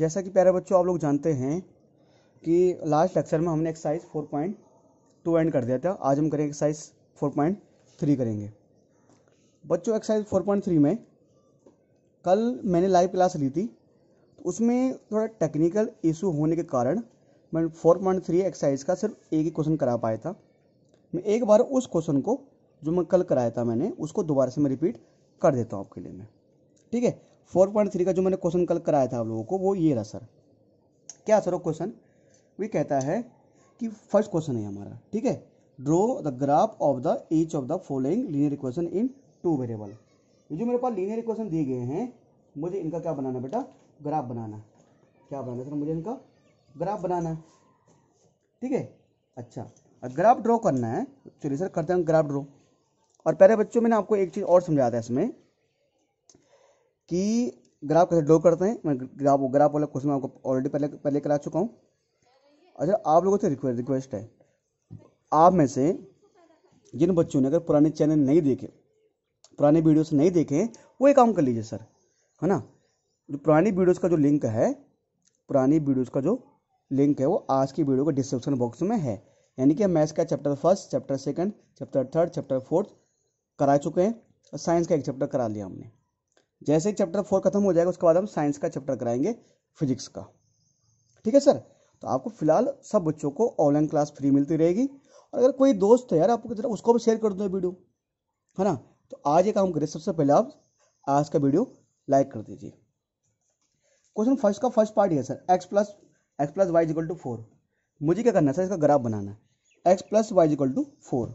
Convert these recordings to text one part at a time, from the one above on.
जैसा कि प्यारे बच्चों आप लोग जानते हैं कि लास्ट लेक्चर में हमने exercise four point two end कर दिया था आज हम करेंगे एक्सरसाइज फोर पॉइंट थ्री करेंगे बच्चों एक्सरसाइज फोर पॉइंट थ्री में कल मैंने लाइव क्लास ली थी तो उसमें थोड़ा टेक्निकल इशू होने के कारण मैं फोर पॉइंट थ्री एक्सरसाइज का सिर्फ एक ही क्वेश्चन करा पाया था मैं एक बार उस क्वेश्चन को जो मैं कल कराया था मैंने उसको दोबारा से मैं रिपीट कर देता हूँ आपके लिए मैं ठीक है फोर पॉइंट थ्री का जो मैंने क्वेश्चन कल कराया था आप लोगों को वो ये रहा सर क्या सर वो क्वेश्चन वे कहता है कि फर्स्ट क्वेश्चन है हमारा ठीक है draw the graph of the each of the following linear equation in two variable ये जो मेरे पास लीनियर इक्वेशन दिए गए हैं मुझे इनका क्या बनाना बेटा ग्राफ बनाना क्या बनाना सर मुझे इनका ग्राफ बनाना ठीक है अच्छा ग्राफ ड्रॉ करना है चलिए सर करते हैं ग्राफ ड्रॉ और पहले बच्चों मैंने आपको एक चीज़ और समझाया था इसमें कि ग्राफ कैसे ड्रॉ करते हैं मैं ग्राफ ग्राफ वाला क्वेश्चन आपको ऑलरेडी पहले पहले करा चुका हूँ अच्छा आप लोगों से रिक्वेस्ट रिक्वेस्ट है आप में से जिन बच्चों ने अगर पुराने चैनल नहीं देखे पुराने वीडियोस नहीं देखे वो एक काम कर लीजिए सर है ना जो पुरानी वीडियोस का जो लिंक है पुरानी वीडियोस का जो लिंक है वो आज की वीडियो के डिस्क्रिप्शन बॉक्स में है यानी कि हम मैथ्स का chapter first chapter second chapter third chapter fourth करा चुके हैं और साइंस का एक चैप्टर करा लिया हमने जैसे ही चैप्टर फोर खत्म हो जाएगा उसके बाद हम साइंस का चैप्टर कराएंगे फिजिक्स का ठीक है सर तो आपको फिलहाल सब बच्चों को ऑनलाइन क्लास फ्री मिलती रहेगी और अगर कोई दोस्त है यार आपको जरा उसको भी शेयर कर दो वीडियो है ना तो आज ये काम करिए सबसे पहले आप आज का वीडियो लाइक कर दीजिए क्वेश्चन फर्स्ट का फर्स्ट पार्ट है sir X plus x plus Y is equal to four मुझे क्या करना है सर इसका ग्राफ बनाना है x plus Y is equal to four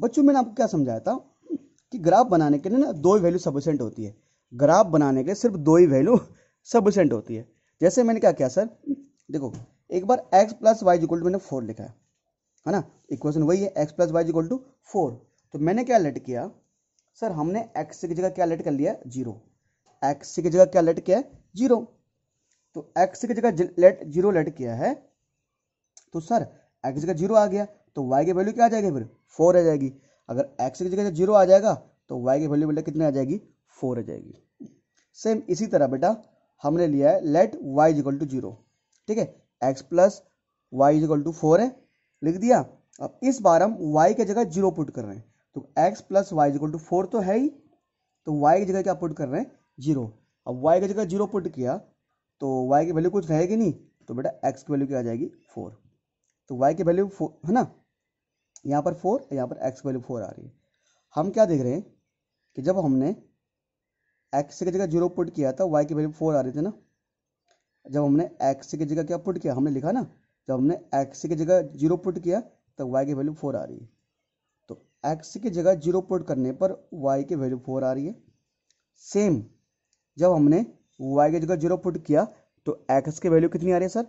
बच्चों मैंने आपको क्या समझाया था कि ग्राफ बनाने के लिए ना दो वैल्यू सफिशेंट होती है ग्राफ बनाने के सिर्फ दो ही वैल्यू सफिशेंट होती है जैसे मैंने क्या किया सर देखो एक बार x plus y equal to मैंने फोर लिखा है है ना इक्वेशन वही है x plus y equal to four तो मैंने क्या लेट किया सर हमने एक्स की जगह क्या लेट कर लिया जीरो एक्स की जगह क्या लेट किया है जीरो तो एक्स की जगह लेट जीरो लेट किया है तो सर एक्स जगह जीरो आ गया तो वाई की वैल्यू क्या आ जाएगी फिर फोर आ जाएगी अगर एक्स की जगह जीरो आ जाएगा तो वाई की वैल्यू बेटा कितनी आ जाएगी फोर आ जाएगी सेम इसी तरह बेटा हमने लिया है let y is equal to zero ठीक है x plus Y is equal to four है लिख दिया अब इस बार हम वाई की जगह जीरो पुट कर रहे हैं तो x plus Y is equal to four तो है ही तो वाई की जगह क्या पुट कर रहे हैं जीरो अब वाई की जगह जीरो पुट किया तो वाई की वैल्यू कुछ रहेगी नहीं तो बेटा एक्स की वैल्यू क्या आ जाएगी फोर तो वाई की वैल्यू फोर है ना यहाँ पर फोर यहाँ पर एक्स वैल्यू फोर आ रही है हम क्या देख रहे हैं कि जब हमने एक्स की जगह जीरो पुट किया था वाई की वैल्यू फोर आ रही थी ना जब हमने एक्स की जगह क्या पुट किया हमने लिखा ना जब हमने एक्स की जगह जीरो पुट किया तो वाई की वैल्यू फोर आ रही है तो एक्स की जगह जीरो पुट करने पर वाई की वैल्यू फोर आ रही है सेम जब हमने वाई की जगह जीरो पुट किया तो एक्स की वैल्यू कितनी आ रही है सर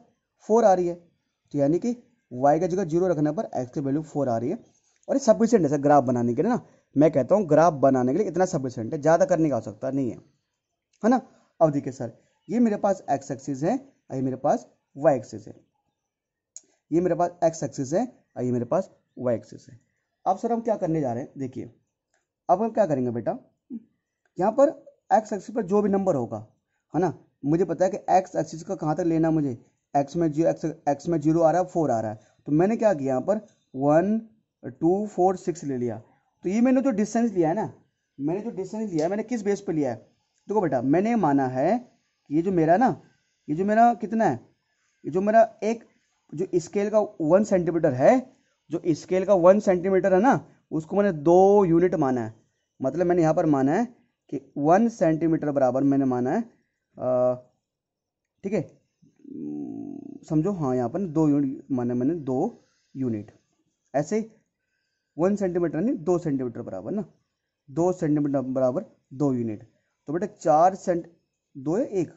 फोर आ रही है तो यानी कि वाई की जगह जीरो रखने पर एक्स की वैल्यू फोर आ रही है और ये सफिशियंट है सर ग्राफ बनाने के लिए ना मैं कहता हूँ ग्राफ बनाने के लिए इतना सफिशेंट है ज़्यादा करने की आवश्यकता नहीं है है ना अब देखिए सर ये मेरे पास एक्स एक्सिस है और ये मेरे पास वाई एक्सिस है ये मेरे पास एक्स एक्सिस है और ये मेरे पास वाई एक्सिस है अब सर हम क्या करने जा रहे हैं देखिए अब हम क्या करेंगे बेटा यहाँ पर एक्स एक्सिस पर जो भी नंबर होगा है ना मुझे पता है कि एक्स एक्सिस का कहाँ तक लेना मुझे एक्स में जीरो एक्स एक्स में जीरो आ रहा है फोर आ रहा है तो मैंने क्या किया यहाँ पर वन टू फोर सिक्स ले लिया तो ये मैंने जो डिस्टेंस लिया है ना मैंने जो डिस्टेंस लिया है मैंने किस बेस पर लिया है देखो बेटा मैंने माना है कि ये जो मेरा ना ये जो मेरा कितना है ये जो मेरा एक जो स्केल का वन सेंटीमीटर है जो स्केल का वन सेंटीमीटर है ना उसको मैंने दो यूनिट माना है मतलब मैंने यहाँ पर माना है कि वन सेंटीमीटर बराबर मैंने माना है ठीक है समझो हाँ यहाँ पर दो यूनिट माना मैंने दो यूनिट ऐसे वन सेंटीमीटर यानी दो सेंटीमीटर बराबर ना दो सेंटीमीटर बराबर दो यूनिट तो बेटा चार सेंट दो है एक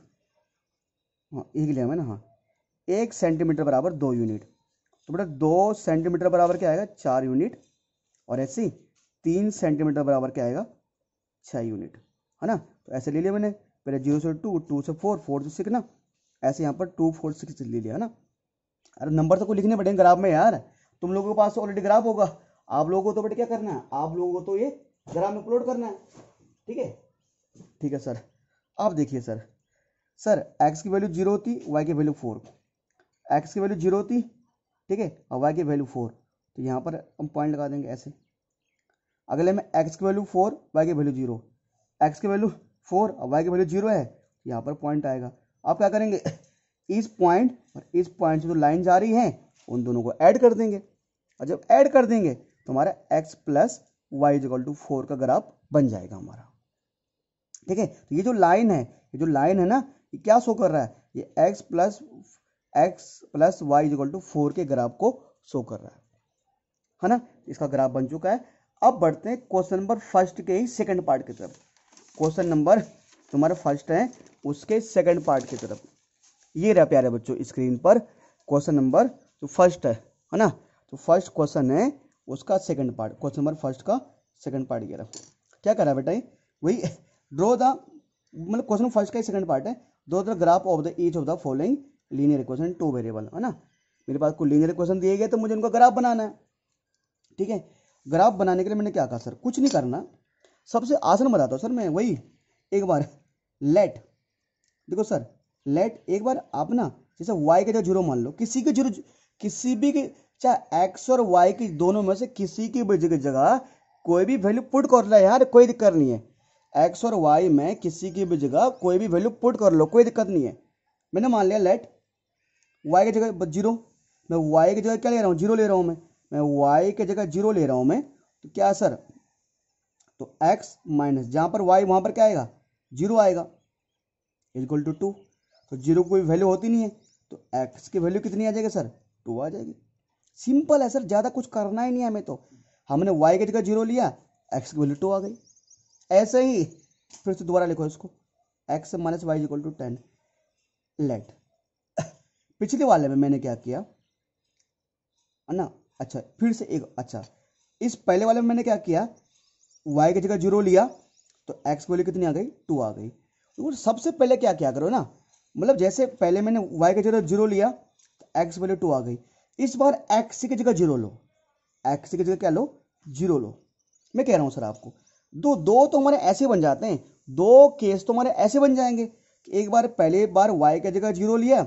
हाँ एक लिया ना हाँ एक सेंटीमीटर बराबर दो यूनिट तो बेटा दो सेंटीमीटर बराबर क्या आएगा चार यूनिट और ऐसे ही तीन सेंटीमीटर बराबर क्या आएगा छः यूनिट है ना तो ऐसे ले लिया मैंने पहले जीरो से टू टू से फोर फोर से सिक्स ना ऐसे यहाँ पर टू फोर सिक्स ले लिया है ना अरे नंबर तो को लिखने पड़ेंगे ग्राफ में यार तुम लोगों के पास ऑलरेडी तो ग्राफ होगा आप लोगों को तो बट क्या करना है आप लोगों को तो ये ग्राम अपलोड करना है ठीक है ठीक है सर आप देखिए सर सर एक्स की वैल्यू जीरो होती वाई की वैल्यू फोर एक्स की वैल्यू जीरो होती ठीक है और वाई की वैल्यू फोर तो यहाँ पर हम पॉइंट लगा देंगे ऐसे अगले में एक्स की वैल्यू फोर वाई की वैल्यू जीरो एक्स की वैल्यू फोर और वाई की वैल्यू जीरो है तो यहाँ पर पॉइंट आएगा आप क्या करेंगे इस पॉइंट और इस पॉइंट से जो लाइन जा रही है उन दोनों को ऐड कर देंगे और जब ऐड कर देंगे तो हमारा x plus y is equal to four का ग्राफ बन जाएगा हमारा ठीक है तो ये जो लाइन है ये जो लाइन है ना ये क्या शो कर रहा है ये x plus x plus y is equal to four के ग्राफ को शो कर रहा है है ना इसका ग्राफ बन चुका है अब बढ़ते हैं क्वेश्चन नंबर फर्स्ट के ही सेकेंड पार्ट की तरफ क्वेश्चन नंबर तुम्हारा फर्स्ट है उसके सेकेंड पार्ट की तरफ ये रहा प्यारे बच्चों स्क्रीन पर क्वेश्चन नंबर जो फर्स्ट है है ना तो फर्स्ट क्वेश्चन है उसका second part question number first का सेकंड पार्ट ये रहा क्या करा बेटा ये वही ड्रो द मतलब क्वेश्चन फर्स्ट का ही सेकंड पार्ट है draw the graph of the each of the following linear equation two variable है ना मेरे पास कोई लीनियर इक्वेशन दिए गए तो मुझे उनका ग्राफ बनाना है ठीक है ग्राफ बनाने के लिए मैंने क्या कहा सर कुछ नहीं करना सबसे आसन बताता हूँ सर मैं वही एक बार लेट देखो सर लेट एक बार आप ना जैसे वाई का जो जीरो मान लो किसी के जीरो किसी भी के चाहे अच्छा, एक्स और वाई की दोनों में से किसी की भी जगह कोई भी वैल्यू पुट कर लो यार कोई दिक्कत नहीं है एक्स और वाई में किसी की भी जगह कोई भी वैल्यू पुट कर लो कोई दिक्कत नहीं है मैंने मान लिया लेट वाई की जगह जीरो मैं वाई की जगह क्या ले रहा हूँ जीरो ले रहा हूँ मैं मैं वाई की जगह जीरो ले रहा हूँ मैं तो क्या सर तो एक्स माइनस जहाँ पर वाई वहाँ पर क्या आएगा जीरो आएगा इजक्वल टू टू तो जीरो कोई वैल्यू होती नहीं है तो एक्स की वैल्यू कितनी आ जाएगी सर टू आ जाएगी सिंपल है सर ज़्यादा कुछ करना ही नहीं है हमें तो हमने वाई की जगह जीरो लिया एक्स की वैल्यू टू आ गई ऐसे ही फिर से दोबारा लिखो इसको x minus y equal to ten let पिछले वाले में मैंने क्या किया है ना अच्छा फिर से एक अच्छा इस पहले वाले में मैंने क्या किया वाई की जगह जीरो लिया तो एक्स वैल्यू कितनी आ गई टू आ गई तो सबसे पहले क्या क्या करो ना मतलब जैसे पहले मैंने वाई की जगह जीरो लिया तो एक्स वैल्यू टू आ गई इस बार एक्स की जगह जीरो लो एक्स की जगह क्या लो जीरो लो मैं कह रहा हूं सर आपको दो दो तो हमारे ऐसे बन जाते हैं दो केस तो हमारे ऐसे बन जाएंगे कि एक बार पहले बार वाई की जगह जीरो लिया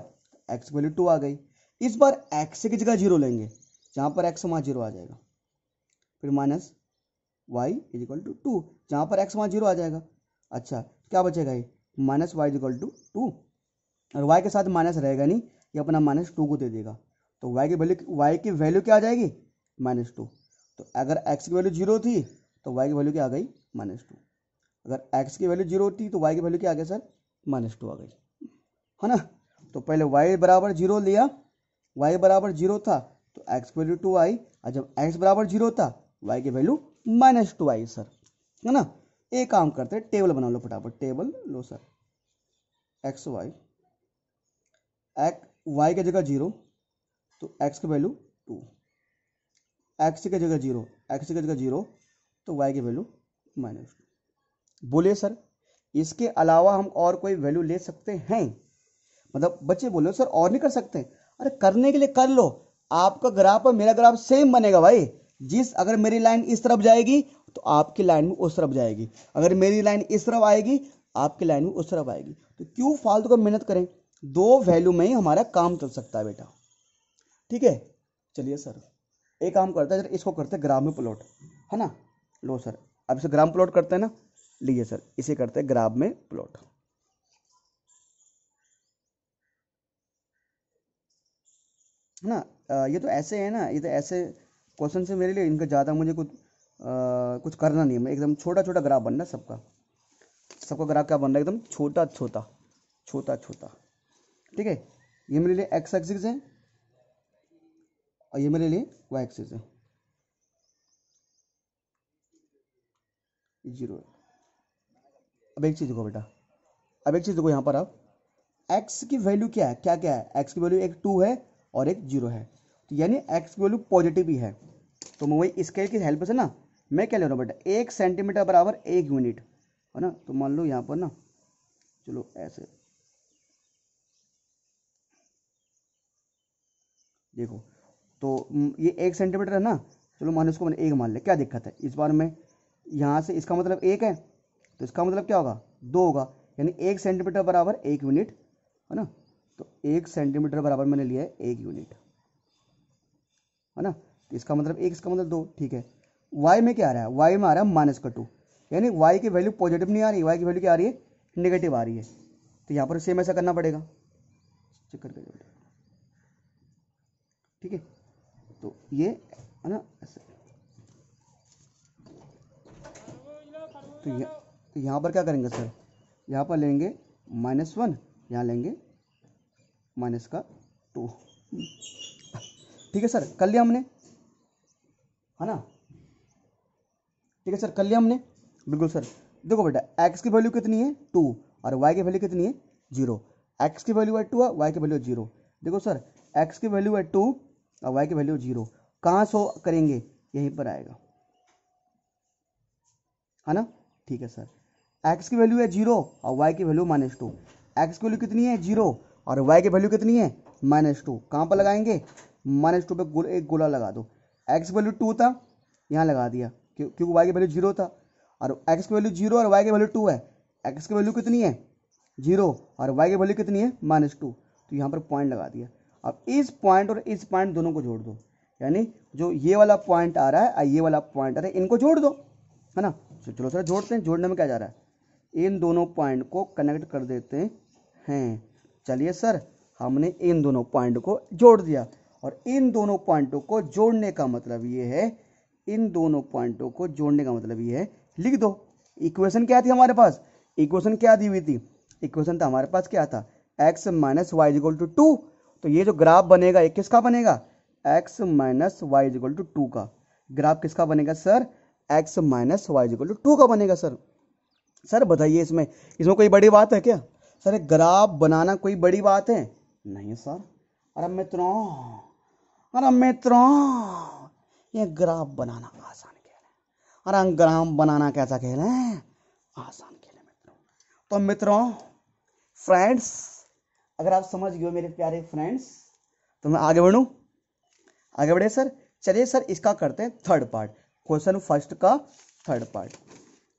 एक्स वैल्यू टू आ गई इस बार एक्स की जगह जीरो लेंगे जहां पर एक्स वहां जीरो आ जाएगा फिर minus y is equal to two जहां पर एक्स वहां जीरो आ जाएगा अच्छा क्या बचेगा ये minus y is equal to two और वाई के साथ माइनस रहेगा नहीं ये अपना माइनस टू को दे देगा तो वाई की वैल्यू वाई की वैल्यू क्या आ जाएगी माइनस टू तो अगर एक्स की वैल्यू जीरो थी तो वाई की वैल्यू क्या आ गई माइनस टू अगर एक्स की वैल्यू जीरो थी तो वाई की वैल्यू क्या आ गई सर माइनस टू आ गई है ना तो पहले वाई बराबर जीरो लिया वाई बराबर जीरो था तो एक्स की वैल्यू टू आई और जब एक्स बराबर जीरो था वाई की वैल्यू माइनस टू आई सर है ना एक काम करते हैं टेबल बना लो फटाफट टेबल लो sir x y x y की जगह जीरो तो एक्स की वैल्यू टू एक्स की जगह जीरो x की जगह जीरो तो y की वैल्यू माइनस टू बोले सर इसके अलावा हम और कोई वैल्यू ले सकते हैं मतलब बच्चे बोले सर और नहीं कर सकते अरे करने के लिए कर लो आपका ग्राफ और मेरा ग्राफ सेम बनेगा भाई जिस अगर मेरी लाइन इस तरफ जाएगी तो आपकी लाइन भी उस तरफ जाएगी अगर मेरी लाइन इस तरफ आएगी आपकी लाइन भी उस तरफ आएगी तो क्यों फालतू का मेहनत करें दो वैल्यू में ही हमारा काम चल सकता है बेटा ठीक है चलिए सर एक काम करते हैं सर इसको करते हैं ग्राम में प्लॉट है ना लो सर अब इसे ग्राम प्लॉट करते हैं ना लीजिए सर इसे करते हैं ग्राम में प्लॉट है तो ना ये तो ऐसे है ना ये तो ऐसे क्वेश्चन से मेरे लिए इनका ज़्यादा मुझे कुछ आ, कुछ करना नहीं है एकदम छोटा छोटा ग्राफ बनना सबका सबका ग्राफ क्या बन रहा है एकदम छोटा छोटा छोटा छोटा ठीक है ये मेरे लिए एक्स एक्सिस है और ये मेरे लिए वाई एक्सिस है जीरो अब एक चीज़ देखो बेटा अब एक चीज़ देखो यहां पर आप एक्स की वैल्यू क्या है क्या क्या है एक्स की वैल्यू एक टू है और एक जीरो है तो यानी एक्स की वैल्यू पॉजिटिव ही है तो मैं वही स्केल की हेल्प से ना मैं क्या ले रहा हूँ बेटा एक सेंटीमीटर बराबर एक यूनिट है ना तो मान लो यहाँ पर ना चलो ऐसे देखो तो ये एक सेंटीमीटर है ना चलो मान इसको मैंने एक मान लिया क्या दिक्कत है इस बार में यहाँ से इसका मतलब एक है तो इसका मतलब क्या होगा दो होगा यानी एक सेंटीमीटर बराबर एक यूनिट है ना तो एक सेंटीमीटर बराबर मैंने लिया है एक यूनिट है ना तो इसका मतलब एक इसका मतलब दो ठीक है वाई में क्या आ रहा है वाई में आ रहा है माइनस का टू यानी वाई की वैल्यू पॉजिटिव नहीं आ रही वाई की वैल्यू क्या आ रही है निगेटिव आ रही है तो यहाँ पर सेम ऐसा करना पड़ेगा चेक करके ठीक है तो ये है ना ऐसे तो, तो यहाँ पर क्या करेंगे सर यहाँ पर लेंगे माइनस वन यहाँ लेंगे माइनस का टू ठीक है सर कर लिया हमने है ना ठीक है सर कर लिया हमने बिल्कुल सर देखो बेटा एक्स की वैल्यू कितनी है टू और वाई की वैल्यू कितनी है जीरो एक्स की वैल्यू है टू है वाई की वैल्यू है जीरो देखो सर एक्स की वैल्यू है टू और वाई की वैल्यू जीरो कहाँ सो करेंगे यहीं पर आएगा है ना ठीक है सर एक्स की वैल्यू है जीरो और वाई की वैल्यू माइनस टू एक्स की वैल्यू कितनी है जीरो और वाई की वैल्यू कितनी है माइनस टू कहाँ पर लगाएंगे माइनस टू पर गोल, एक गोला लगा दो एक्स वैल्यू टू था यहाँ लगा दिया क्योंकि वाई की वैल्यू जीरो था और एक्स की वैल्यू जीरो और वाई की वैल्यू टू है एक्स की वैल्यू कितनी है जीरो और वाई की वैल्यू कितनी है माइनस टू तो यहाँ पर पॉइंट लगा दिया अब इस पॉइंट और इस पॉइंट दोनों को जोड़ दो यानी जो ये वाला पॉइंट आ रहा है और ये वाला पॉइंट आ रहा है इनको जोड़ दो है ना तो चलो सर जोड़ते हैं जोड़ने में क्या जा रहा है इन दोनों पॉइंट को कनेक्ट कर देते हैं चलिए सर हमने इन दोनों पॉइंट को जोड़ दिया और इन दोनों पॉइंटों को जोड़ने का मतलब ये है इन दोनों पॉइंटों को जोड़ने का मतलब ये है लिख दो इक्वेशन क्या थी हमारे पास इक्वेशन क्या दी हुई थी इक्वेशन था तो हमारे पास क्या था x minus y is equal to two तो ये जो ग्राफ बनेगा ये किसका बनेगा x minus y is equal to two का ग्राफ किसका बनेगा sir x minus y is equal to two का बनेगा सर सर बताइए इसमें इसमें कोई बड़ी बात है क्या सर एक ग्राफ बनाना कोई बड़ी बात है नहीं सर अरे मित्रों अरे मित्रों ये ग्राफ बनाना आसान खेल है अरे ग्राफ बनाना कैसा खेल है आसान खेल है मित्रों तो मित्रों फ्रेंड्स अगर आप समझ गए मेरे प्यारे फ्रेंड्स तो मैं आगे बढ़ू आगे बढ़े सर चलिए सर इसका करते हैं थर्ड पार्ट क्वेश्चन फर्स्ट का थर्ड पार्ट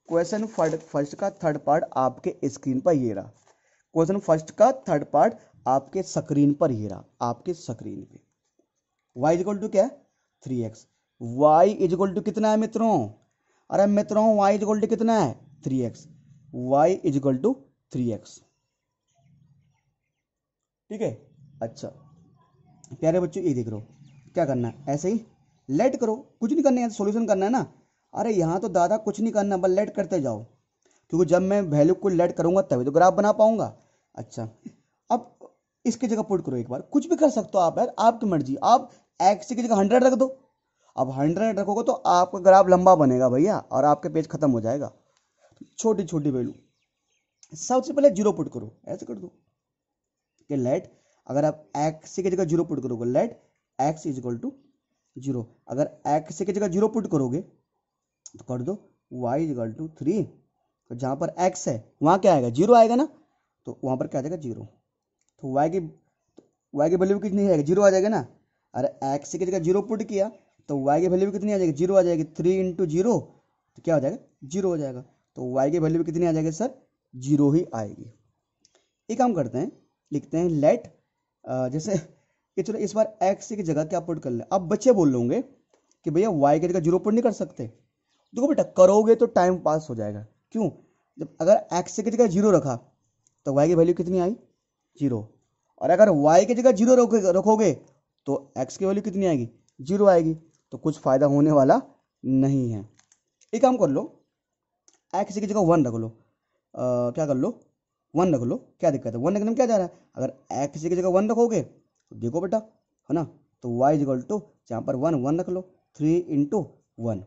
क्वेश्चन फर्स्ट का थर्ड पार्ट आपके स्क्रीन पर ये रहा क्वेश्चन फर्स्ट का थर्ड पार्ट आपके स्क्रीन पर ही रहा आपके स्क्रीन पे y इजक्वल टू क्या है three x y is equal to कितना है मित्रों अरे मित्रों y इजक्वल टू कितना है three x y is equal to three x ठीक है अच्छा प्यारे बच्चों ये देख रहे हो क्या करना है ऐसे ही लेट करो कुछ नहीं करना है सोल्यूशन करना है ना अरे यहाँ तो दादा कुछ नहीं करना बस लेट करते जाओ क्योंकि जब मैं वैल्यू को लेट करूँगा तभी तो ग्राफ बना पाऊँगा अच्छा अब इसकी जगह पुट करो एक बार कुछ भी कर सकते हो आप यार आपकी मर्जी आप एक्स की जगह हंड्रेड रख दो अब हंड्रेड रखोगे तो आपका ग्राफ लंबा बनेगा भैया और आपका पेज खत्म हो जाएगा छोटी छोटी वैल्यू सबसे पहले जीरो पुट करो ऐसे कर दो कि लेट अगर आप एक्स की जगह जीरो पुट करोगे let x is equal to zero अगर एक्स की जगह जीरो पुट करोगे तो कर दो y is equal to three तो जहां पर एक्स है वहां क्या आएगा जीरो आएगा ना तो वहां पर क्या आएगा जीरो तो वाई की तो वाई की वैल्यू कितनी आएगी जीरो आ जाएगा ना अरे एक्स की जगह जीरो पुट किया तो वाई की वैल्यू कितनी आ जाएगी जीरो आ जाएगी थ्री इंटू जीरो तो क्या हो जाएगा जीरो हो जाएगा तो वाई की वैल्यू कितनी आ जाएगी सर जीरो ही आएगी एक काम करते हैं लिखते हैं लेट जैसे कि चलो इस बार एक्स की जगह क्या पुट कर ले अब बच्चे बोल लोगे कि भैया वाई की जगह जीरो पुट नहीं कर सकते देखो बेटा करोगे तो टाइम पास हो जाएगा क्यों जब अगर एक्स की जगह जीरो रखा तो वाई की वैल्यू कितनी आई जीरो और अगर वाई की जगह जीरो रखोगे तो एक्स की वैल्यू कितनी आएगी जीरो आएगी तो कुछ फ़ायदा होने वाला नहीं है एक काम कर लो एक्स की जगह वन रख लो आ, क्या कर लो वन रख लो क्या दिक्कत है वन रखने में क्या जा रहा है अगर एक्स की जगह वन रखोगे तो देखो बेटा है ना तो वाई इजिकल टू यहाँ पर वन वन रख लो थ्री इंटू वन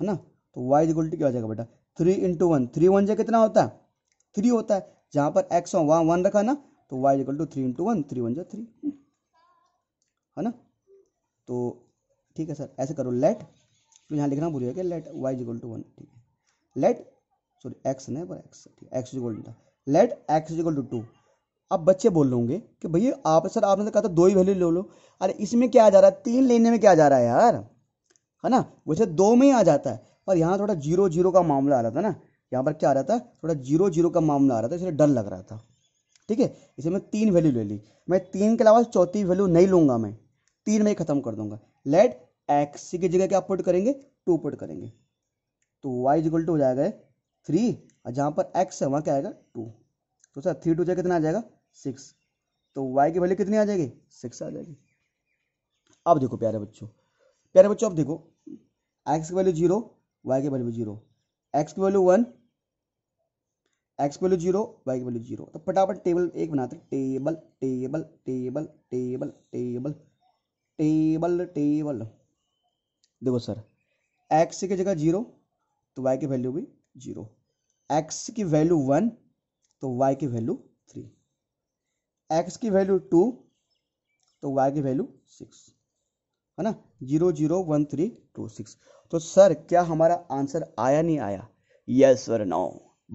है ना तो वाई इजिकल टू क्या हो जाएगा बेटा three into one three one जगह कितना होता है थ्री होता है जहाँ पर एक्स हो वहाँ वन रखा ना तो y is equal to three into one three one जो थ्री है ना तो ठीक है सर ऐसे करो लेट तो यहाँ लिखना भूलिएगा let y is equal to one ठीक है लेट सॉरी एक्स नहीं पर एक्स ठीक है x is equal to let x is equal to two two बच्चे बोल लोगे कि भैया आप सर आपने तो कहा था दो ही वैल्यू ले लो अरे इसमें क्या आ जा रहा है तीन लेने में क्या आ जा रहा है यार है ना वैसे दो में ही आ जाता है और यहाँ थोड़ा जीरो जीरो का मामला आ रहा था ना यहाँ पर क्या आ रहा था थोड़ा जीरो जीरो का मामला आ रहा था इसलिए डर लग रहा था ठीक है इसे मैं तीन वैल्यू ले ली मैं तीन के अलावा चौथी वैल्यू नहीं लूंगा मैं तीन में ही खत्म कर दूंगा लेट एक्स की जगह क्या पुट करेंगे टू पुट करेंगे तो वाई इजिकल टू हो जाएगा थ्री और जहाँ पर एक्स है वहाँ क्या आएगा टू तो सर थ्री टू जगह कितना आ जाएगा सिक्स तो वाई की वैल्यू कितनी आ जाएगी सिक्स आ जाएगी अब देखो प्यारे बच्चों प्यारे बच्चों अब देखो एक्स की वैल्यू जीरो वाई की वैल्यू जीरो एक्स की वैल्यू वन एक्स की वैल्यू जीरो वाई की वैल्यू जीरो तो फटाफट टेबल एक बनाते table table table table table table table देखो सर एक्स की जगह जीरो तो वाई की वैल्यू भी जीरो एक्स की वैल्यू वन तो वाई की वैल्यू थ्री एक्स की वैल्यू टू तो वाई की वैल्यू सिक्स है ना zero zero one three to six तो सर क्या हमारा आंसर आया नहीं आया यस सर नो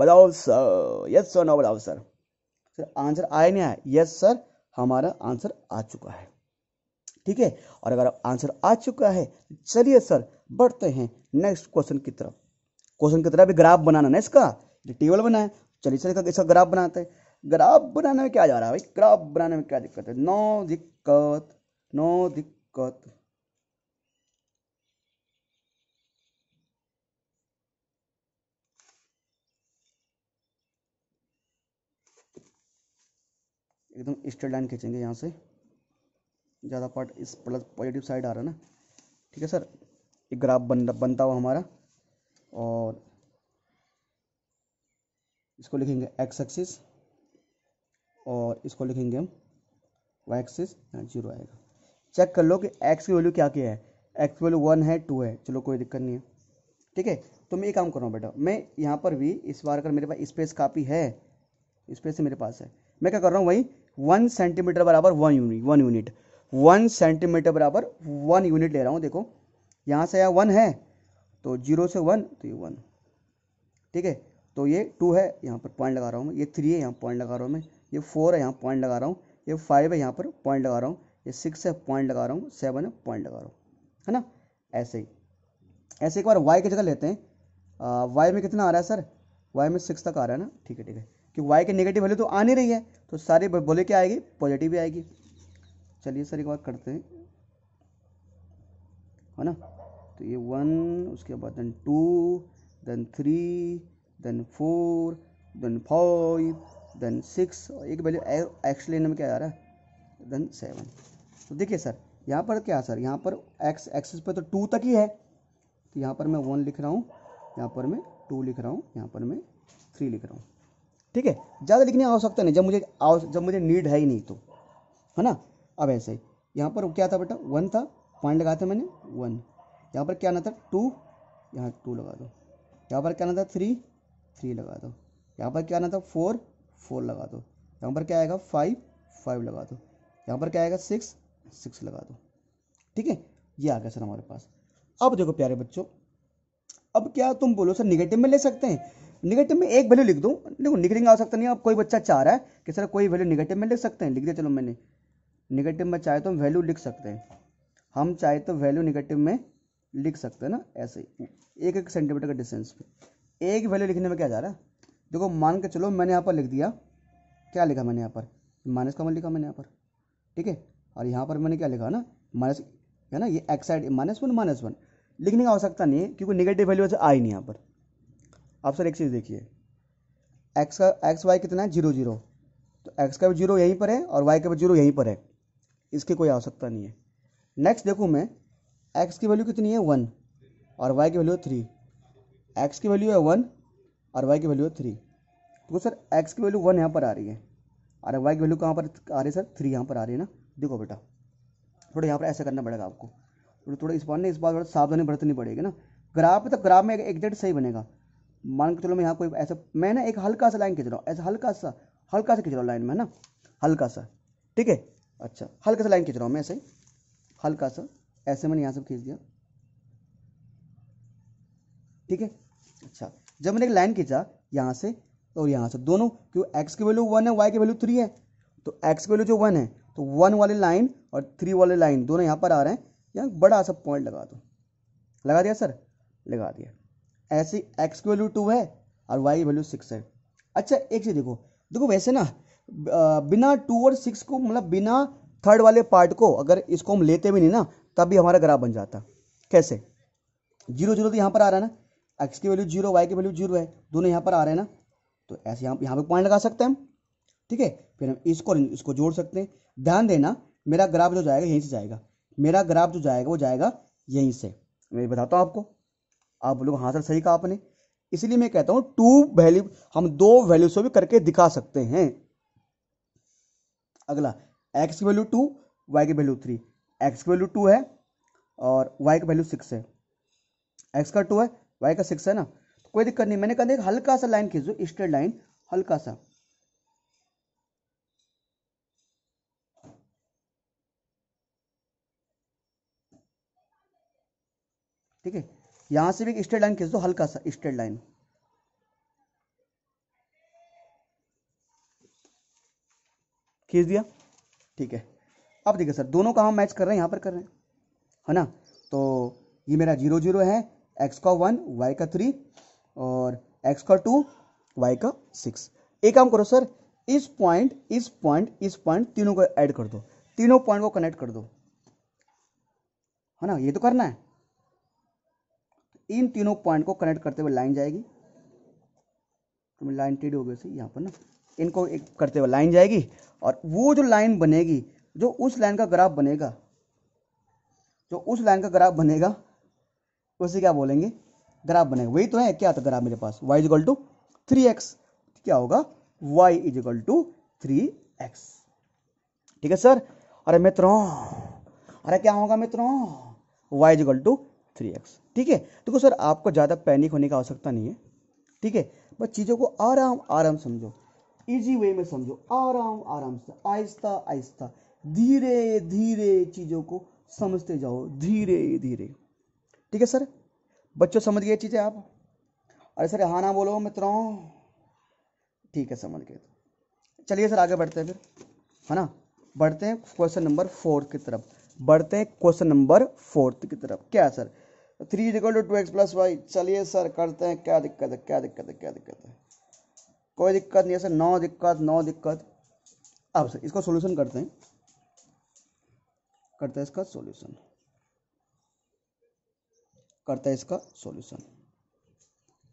बताओ सर यस सर नो बताओ सर सर आंसर आया नहीं आया यस सर हमारा आंसर आ चुका है ठीक है और अगर आंसर आ चुका है चलिए सर बढ़ते हैं नेक्स्ट क्वेश्चन की तरफ क्वेश्चन की तरह भी ग्राफ बनाना ना इसका जो टेबल बना है चलिए चलिए इसका ग्राफ बनाते हैं ग्राफ बनाने में क्या जा रहा है भाई ग्राफ बनाने में क्या दिक्कत है नो दिक्कत नो दिक्कत एकदम स्ट्रेट लाइन खींचेंगे यहाँ से ज़्यादा पार्ट इस प्लस पॉजिटिव साइड आ रहा है ना ठीक है सर एक ग्राफ बन बनता हुआ हमारा और इसको लिखेंगे एक्स एक्सिस और इसको लिखेंगे हम वाई एक्सिस जीरो आएगा चेक कर लो कि एक्स की वैल्यू क्या क्या है एक्स की वैल्यू वन है टू है चलो कोई दिक्कत नहीं है ठीक है तो मैं ये काम कर रहा हूँ बेटा मैं यहाँ पर भी इस बार अगर मेरे पास स्पेस काफ़ी है स्पेस मेरे पास है मैं क्या कर रहा हूँ वही वन सेंटीमीटर बराबर one unit one unit one centimetre बराबर वन यूनिट ले रहा हूँ देखो यहाँ से यहाँ वन है तो जीरो से वन तो ये वन ठीक है तो ये टू है यहाँ पर पॉइंट लगा रहा हूँ मैं ये थ्री है यहाँ पॉइंट लगा रहा हूँ मैं ये फोर है यहाँ पॉइंट लगा रहा हूँ ये फाइव है यहाँ पर पॉइंट लगा रहा हूँ ये सिक्स है पॉइंट लगा रहा हूँ सेवन है पॉइंट लगा रहा हूँ है ना ऐसे ही ऐसे एक बार वाई की जगह लेते हैं वाई में कितना आ रहा है सर वाई में सिक्स तक आ रहा है ना ठीक है ठीक है कि वाई के नेगेटिव वैल्यू तो आ नहीं रही है तो सारी बोले क्या आएगी पॉजिटिव भी आएगी चलिए सर एक बार करते हैं है ना तो ये वन उसके बाद then two then three then four then five then six एक वैल्यू एक्स लेने में क्या आ रहा है देन सेवन तो देखिए सर यहाँ पर क्या सर यहाँ पर एक्स एक्सिस पर तो टू तक ही है तो यहाँ पर मैं वन लिख रहा हूँ यहाँ पर मैं टू लिख रहा हूँ यहाँ पर मैं थ्री लिख रहा हूँ ठीक है ज़्यादा लिखने आवश्यकता नहीं जब मुझे जब मुझे नीड है ही नहीं तो है ना अब ऐसे ही यहाँ पर क्या था बेटा वन था पॉइंट लगा था मैंने वन यहाँ पर क्या आना था टू यहाँ टू लगा दो यहाँ पर क्या आना था थ्री थ्री लगा दो यहाँ पर क्या आना था फोर फोर लगा दो यहाँ पर क्या आएगा फाइव फाइव लगा दो यहाँ पर क्या आएगा सिक्स सिक्स लगा दो ठीक है ये आ गया सर हमारे पास अब देखो प्यारे बच्चों अब क्या तुम बोलो सर निगेटिव में ले सकते हैं निगेटिव में एक वैल्यू लिख दो देखो निगेटिव आ सकता नहीं अब कोई बच्चा चाह रहा है कि सर कोई वैल्यू निगेटिव में लिख सकते हैं लिख दिया चलो मैंने निगेटिव में चाहे तो हम वैल्यू लिख सकते हैं हम चाहे तो वैल्यू निगेटिव में लिख सकते हैं ना ऐसे ही एक एक सेंटीमीटर का डिस्टेंस पे एक वैल्यू लिखने में क्या जा रहा है देखो मान के चलो मैंने यहाँ पर लिख दिया क्या लिखा मैंने यहाँ पर माइनस का मन लिखा मैंने यहाँ पर ठीक है और यहाँ पर मैंने क्या लिखा ना माइनस है ना ये x side minus one minus one लिखने की आवश्यकता नहीं है क्योंकि निगेटिव वैल्यू ऐसे आई नहीं यहाँ पर आप सर एक चीज़ देखिए एक्स का एक्स वाई कितना है जीरो जीरो तो एक्स का भी जीरो यहीं पर है और वाई का भी जीरो यहीं पर है इसकी कोई आवश्यकता नहीं है नेक्स्ट देखूँ मैं एक्स की वैल्यू कितनी है वन और वाई की वैल्यू है थ्री एक्स की वैल्यू है वन और वाई की वैल्यू है थ्री तो सर एक्स की वैल्यू वन यहाँ पर आ रही है और वाई की वैल्यू कहाँ पर आ रही है सर थ्री यहाँ पर आ रही है ना देखो बेटा थोड़ा यहाँ पर ऐसा करना पड़ेगा आपको थोड़ा थोड़ा इस बार ने इस बार थोड़ा सावधानी बरतनी पड़ेगी ना ग्राफ तो ग्राफ में एग्जैक्ट सही बनेगा मान के चलो मैं यहाँ कोई ऐसा मैं ना एक हल्का सा लाइन खींच रहा हूँ ऐसा हल्का सा हल्का सा खींच रहा हूँ लाइन में है ना हल्का सा ठीक है अच्छा हल्का सा लाइन खींच रहा हूँ मैं ऐसे हल्का सा ऐसे मैंने यहाँ सब खींच दिया ठीक है अच्छा जब मैंने एक लाइन खींचा यहाँ से और यहाँ से दोनों क्यों एक्स की वैल्यू वन है वाई की वैल्यू थ्री है तो एक्स की वैल्यू जो वन है तो वन वाली लाइन और थ्री वाली लाइन दोनों यहाँ पर आ रहे हैं यहाँ बड़ा सा पॉइंट लगा दो लगा दिया सर लगा दिया ऐसे एक्स की वैल्यू टू है और वाई की वैल्यू सिक्स है अच्छा एक चीज़ देखो देखो वैसे ना बिना टू और सिक्स को मतलब बिना थर्ड वाले पार्ट को अगर इसको हम लेते भी नहीं ना तब भी हमारा ग्राफ बन जाता कैसे जीरो जीरो तो यहाँ पर आ रहा है ना एक्स की वैल्यू जीरो वाई की वैल्यू जीरो है दोनों यहाँ पर आ रहे हैं ना तो ऐसे यहाँ यहाँ पर पॉइंट लगा सकते हैं हम ठीक है फिर हम इसको इसको जोड़ सकते हैं ध्यान देना मेरा ग्राफ जो जाएगा यहीं से जाएगा मेरा ग्राफ जो जाएगा वो जाएगा यहीं से मैं बताता हूँ आपको आप लोग हाँ सर सही कहा आपने इसलिए मैं कहता हूँ टू वैल्यू हम दो वैल्यू से भी करके दिखा सकते हैं अगला एक्स की वैल्यू टू वाई की वैल्यू थ्री एक्स की वैल्यू टू है और वाई का वैल्यू सिक्स है एक्स का टू है वाई का सिक्स है ना तो कोई दिक्कत नहीं मैंने कहा देख हल्का सा लाइन खींचो स्ट्रेट लाइन हल्का सा ठीक है यहां से भी एक स्ट्रेट लाइन खींच दो हल्का सा स्ट्रेट लाइन खींच दिया ठीक है अब देखिए सर दोनों का हम मैच कर रहे हैं यहाँ पर कर रहे हैं है ना तो ये मेरा जीरो जीरो है एक्स का वन वाई का थ्री और एक्स का टू वाई का सिक्स एक काम करो सर इस पॉइंट इस पॉइंट इस पॉइंट तीनों को ऐड कर दो तीनों पॉइंट को कनेक्ट कर दो है ना ये तो करना है इन तीनों पॉइंट को कनेक्ट करते हुए लाइन जाएगी तो लाइन टेड हो गई यहाँ पर ना इनको एक करते हुए लाइन जाएगी और वो जो लाइन बनेगी जो उस लाइन का ग्राफ बनेगा जो उस लाइन का ग्राफ बनेगा उसे क्या बोलेंगे ग्राफ बनेगा वही तो है क्या आता ग्राफ मेरे पास y is equal to three x क्या होगा y is equal to three x ठीक है सर अरे मित्रों अरे क्या होगा मित्रों y is equal to three x ठीक है देखो सर आपको ज़्यादा पैनिक होने की आवश्यकता नहीं है ठीक है बस चीज़ों को आराम आराम समझो इजी वे में समझो आराम आराम से आहिस्ता आहिस्ता धीरे धीरे चीज़ों को समझते जाओ धीरे धीरे ठीक है सर बच्चों समझ गए चीज़ें आप अरे सर हाँ ना बोलो मित्रों ठीक है समझ गए चलिए सर आगे बढ़ते हैं फिर है ना बढ़ते हैं क्वेश्चन नंबर फोर्थ की तरफ बढ़ते हैं क्वेश्चन नंबर फोर्थ की तरफ क्या sir three is equal to two x plus y चलिए सर करते हैं क्या दिक्कत है क्या दिक्कत है क्या दिक्कत है कोई दिक्कत नहीं है सर नौ दिक्कत नौ दिक्कत अब सर इसका सोल्यूशन करते हैं करता है इसका सॉल्यूशन करता है इसका सॉल्यूशन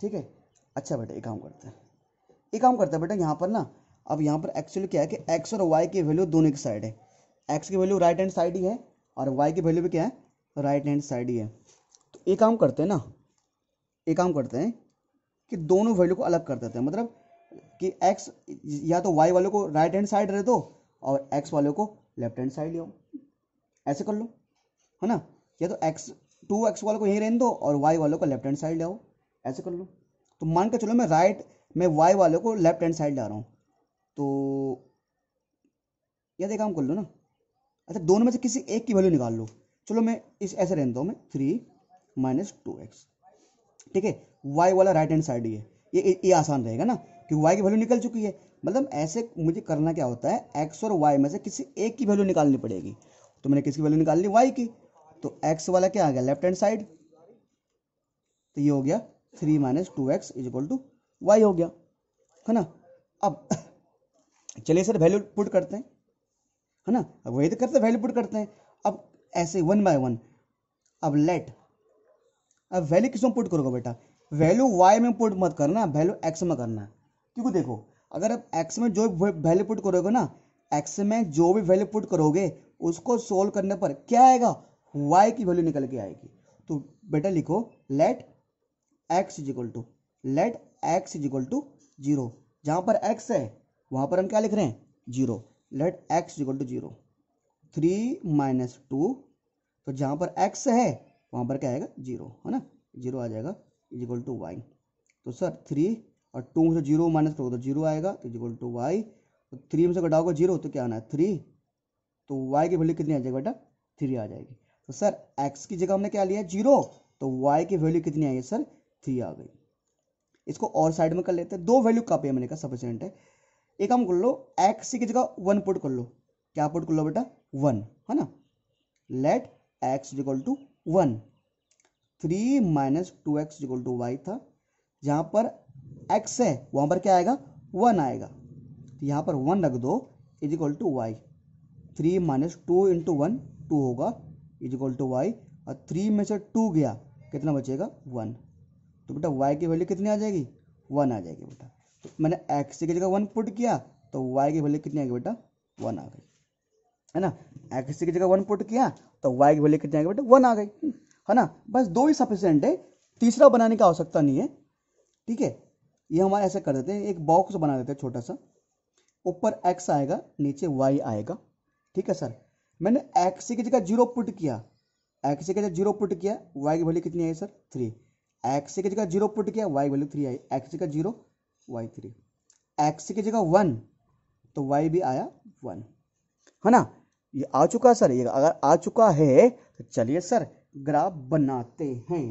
ठीक है अच्छा बेटा एक काम करते हैं एक काम करते हैं बेटा यहाँ पर ना अब यहाँ पर एक्चुअली क्या है कि एक्स और वाई की वैल्यू दोनों की साइड है एक्स की वैल्यू राइट हैंड साइड ही है और वाई की वैल्यू भी क्या है राइट हैंड साइड ही है तो एक काम करते हैं ना एक काम करते हैं कि दोनों वैल्यू को अलग कर देते हैं मतलब कि एक्स या तो वाई वालों को राइट हैंड साइड रह दो और एक्स वालों को लेफ्ट हैंड साइड ले आओ ऐसे कर लो है ना या तो एक्स टू एक्स वालों को यहीं रहने दो और वाई वालों को लेफ्ट हैंड साइड लाओ ऐसे कर लो तो मान के चलो मैं राइट मैं वाई वालों को लेफ्ट हैंड साइड ला रहा हूँ तो यदि काम कर लो ना अच्छा दोनों में से किसी एक की वैल्यू निकाल लो चलो मैं इस ऐसे रहने दो मैं थ्री माइनस टू एक्स ठीक है वाई वाला राइट हैंड साइड ही है ये ये आसान रहेगा ना कि वाई की वैल्यू निकल चुकी है मतलब ऐसे मुझे करना क्या होता है एक्स और वाई में से किसी एक की वैल्यू निकालनी पड़ेगी तो मैंने किसकी वैल्यू निकाल ली वाई की तो एक्स वाला क्या आ गया लेफ्ट हैंड साइड तो ये हो गया three minus two x is equal to y हो गया है ना अब चलिए सर वैल्यू पुट करते हैं है ना अब वही तो करते वैल्यू पुट करते हैं अब ऐसे वन बाय वन अब लेट अब वैल्यू किसमें पुट करोगे बेटा वैल्यू वाई में पुट मत करना वैल्यू एक्स में करना क्योंकि देखो अगर आप एक्स में जो वैल्यू पुट करोगे ना एक्स में जो भी वैल्यू पुट करोगे उसको सोल्व करने पर क्या आएगा वाई की वैल्यू निकल के आएगी तो बेटा लिखो let x is equal to let x is equal to zero जहां पर एक्स है वहां पर हम क्या लिख रहे हैं zero let x equal to zero three minus two तो जहां पर एक्स है वहां पर क्या आएगा जीरो है ना जीरो आ जाएगा इज इक्वल टू वाई तो सर थ्री और टू में से जीरो माइनस करोगे तो जीरो आएगा तो इज इक्वल टू वाई तो थ्री में से घटाओगे जीरो तो क्या आना है थ्री तो वाई की वैल्यू कितनी आ जाएगी बेटा थ्री आ जाएगी तो सर एक्स की जगह हमने क्या लिया जीरो तो y की वैल्यू कितनी आई है सर थ्री आ गई इसको और साइड में कर लेते हैं दो वैल्यू कापी मैंने कहा सफिशियंट है एक काम कर लो एक्स की जगह वन पुट कर लो क्या पुट कर लो बेटा वन है ना let x equal to one three minus two x equal to y था जहां पर एक्स है वहां पर क्या आएगा वन आएगा तो पर वन रख दो is equal to y three minus two into one two होगा इज इक्वल टू वाई और थ्री में से टू गया कितना बचेगा वन तो बेटा वाई की वैल्यू कितनी आ जाएगी वन आ जाएगी बेटा तो मैंने एक्स की जगह वन पुट किया तो वाई की वैल्यू कितनी आ गई बेटा वन आ गई है ना एक्स की जगह वन पुट किया तो वाई की वैल्यू कितनी आ गई बेटा वन आ गई हम्म, है ना बस दो ही सफिशियंट है तीसरा बनाने की आवश्यकता नहीं है ठीक है ये हमारे ऐसा कर देते हैं एक बॉक्स बना देते हैं छोटा सा ऊपर एक्स आएगा नीचे वाई आएगा ठीक है सर मैंने एक्स की जगह जीरो पुट किया एक्स की जगह जीरो पुट किया वाई की वैल्यू कितनी आई सर थ्री एक्स की जगह जीरो पुट किया वाई वैल्यू थ्री आई एक्स का जीरो वाई थ्री एक्स की जगह वन तो वाई भी आया वन है ना ये आ चुका सर ये अगर आ चुका है तो चलिए सर ग्राफ बनाते हैं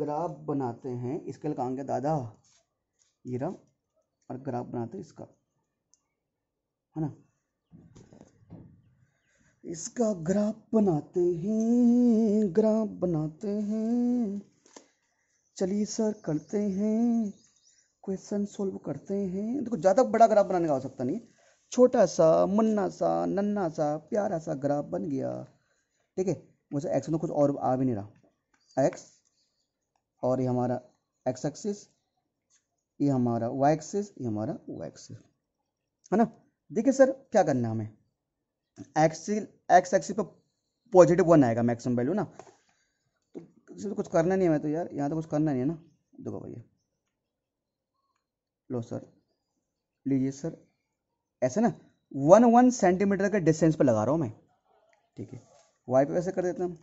ग्राफ बनाते हैं इसके लिए कहेंगे दादा ये रहा और ग्राफ बनाते हैं इसका है ना इसका ग्राफ बनाते हैं ग्राफ बनाते हैं चलिए सर करते हैं क्वेश्चन सोल्व करते हैं देखो ज़्यादा बड़ा ग्राफ बनाने का हो सकता नहीं छोटा सा मुन्ना सा नन्ना सा प्यारा सा ग्राफ बन गया ठीक है मुझे एक्स में कुछ और आ भी नहीं रहा एक्स और ये हमारा एक्स एक्सिस ये हमारा वाई एक्सिस ये हमारा वाई एक्सिस है ना देखिए सर क्या करना है हमें एक्सिल एक्स एक्सिल पर पॉजिटिव वन आएगा मैक्सिमम वैल्यू ना तो इसमें तो कुछ करना नहीं है मैं तो यार यहाँ तो कुछ करना नहीं है ना देखो भैया लो सर लीजिए सर ऐसे ना वन वन सेंटीमीटर के डिस्टेंस पर लगा रहा हूँ मैं ठीक है वाई पे वैसे कर देता हूँ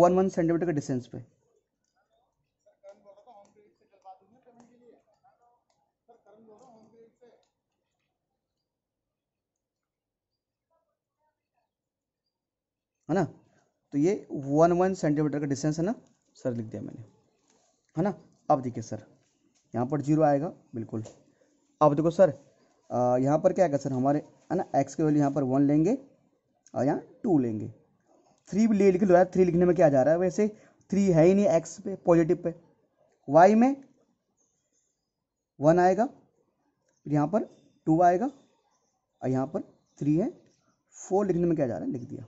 वन वन सेंटीमीटर के डिस्टेंस पे है ना तो ये वन वन सेंटीमीटर का डिस्टेंस है ना सर लिख दिया मैंने है ना अब देखिए सर यहाँ पर जीरो आएगा बिल्कुल अब देखो सर यहाँ पर क्या आएगा सर हमारे है ना एक्स के वैल्यू यहाँ पर वन लेंगे और यहाँ टू लेंगे थ्री भी ले लिख लो यार थ्री लिखने में क्या जा रहा है वैसे थ्री है ही नहीं एक्स पे पॉजिटिव पे वाई में वन आएगा फिर यहाँ पर टू आएगा और यहाँ पर थ्री है फोर लिखने में क्या जा रहा है लिख दिया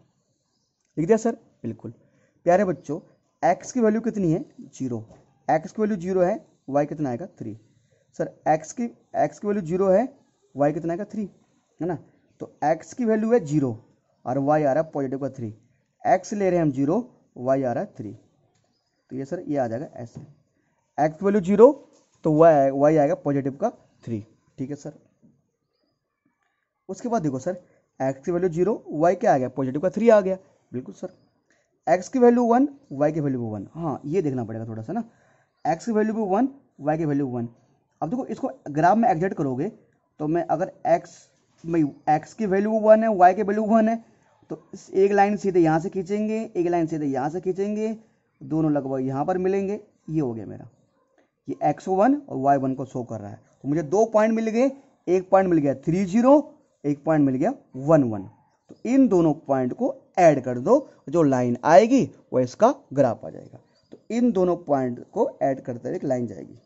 लिख दिया सर बिल्कुल प्यारे बच्चों एक्स की वैल्यू कितनी है जीरो एक्स की वैल्यू जीरो है वाई कितना आएगा थ्री सर एक्स की एक्स की वैल्यू जीरो है वाई कितना आएगा थ्री है ना तो एक्स की वैल्यू है जीरो और वाई आ रहा है पॉजिटिव का थ्री एक्स ले रहे हैं हम जीरो वाई आ रहा है थ्री तो ये सर ये आ जाएगा ऐसे एक्स वैल्यू जीरो तो वाई वाई आएगा पॉजिटिव का थ्री ठीक है सर उसके बाद देखो सर एक्स की वैल्यू जीरो वाई क्या आ गया पॉजिटिव का थ्री आ गया बिल्कुल सर एक्स की वैल्यू वन वाई की वैल्यू भी वन हाँ ये देखना पड़ेगा थोड़ा सा ना एक्स की वैल्यू भी वन वाई की वैल्यू वन अब देखो इसको ग्राफ में एग्जैक्ट करोगे तो मैं अगर एक्स में एक्स की वैल्यू वन है वाई की वैल्यू वन है तो एक लाइन सीधे यहाँ से खींचेंगे एक लाइन सीधे यहाँ से खींचेंगे दोनों लगभग यहाँ पर मिलेंगे ये हो गया मेरा ये एक्स वन और वाई वन को शो कर रहा है तो मुझे दो पॉइंट मिल गए एक पॉइंट मिल गया थ्री जीरो एक पॉइंट मिल गया वन वन तो इन दोनों पॉइंट को ऐड कर दो जो लाइन आएगी वो इसका ग्राफ आ जाएगा तो इन दोनों पॉइंट को ऐड करते हुए एक लाइन जाएगी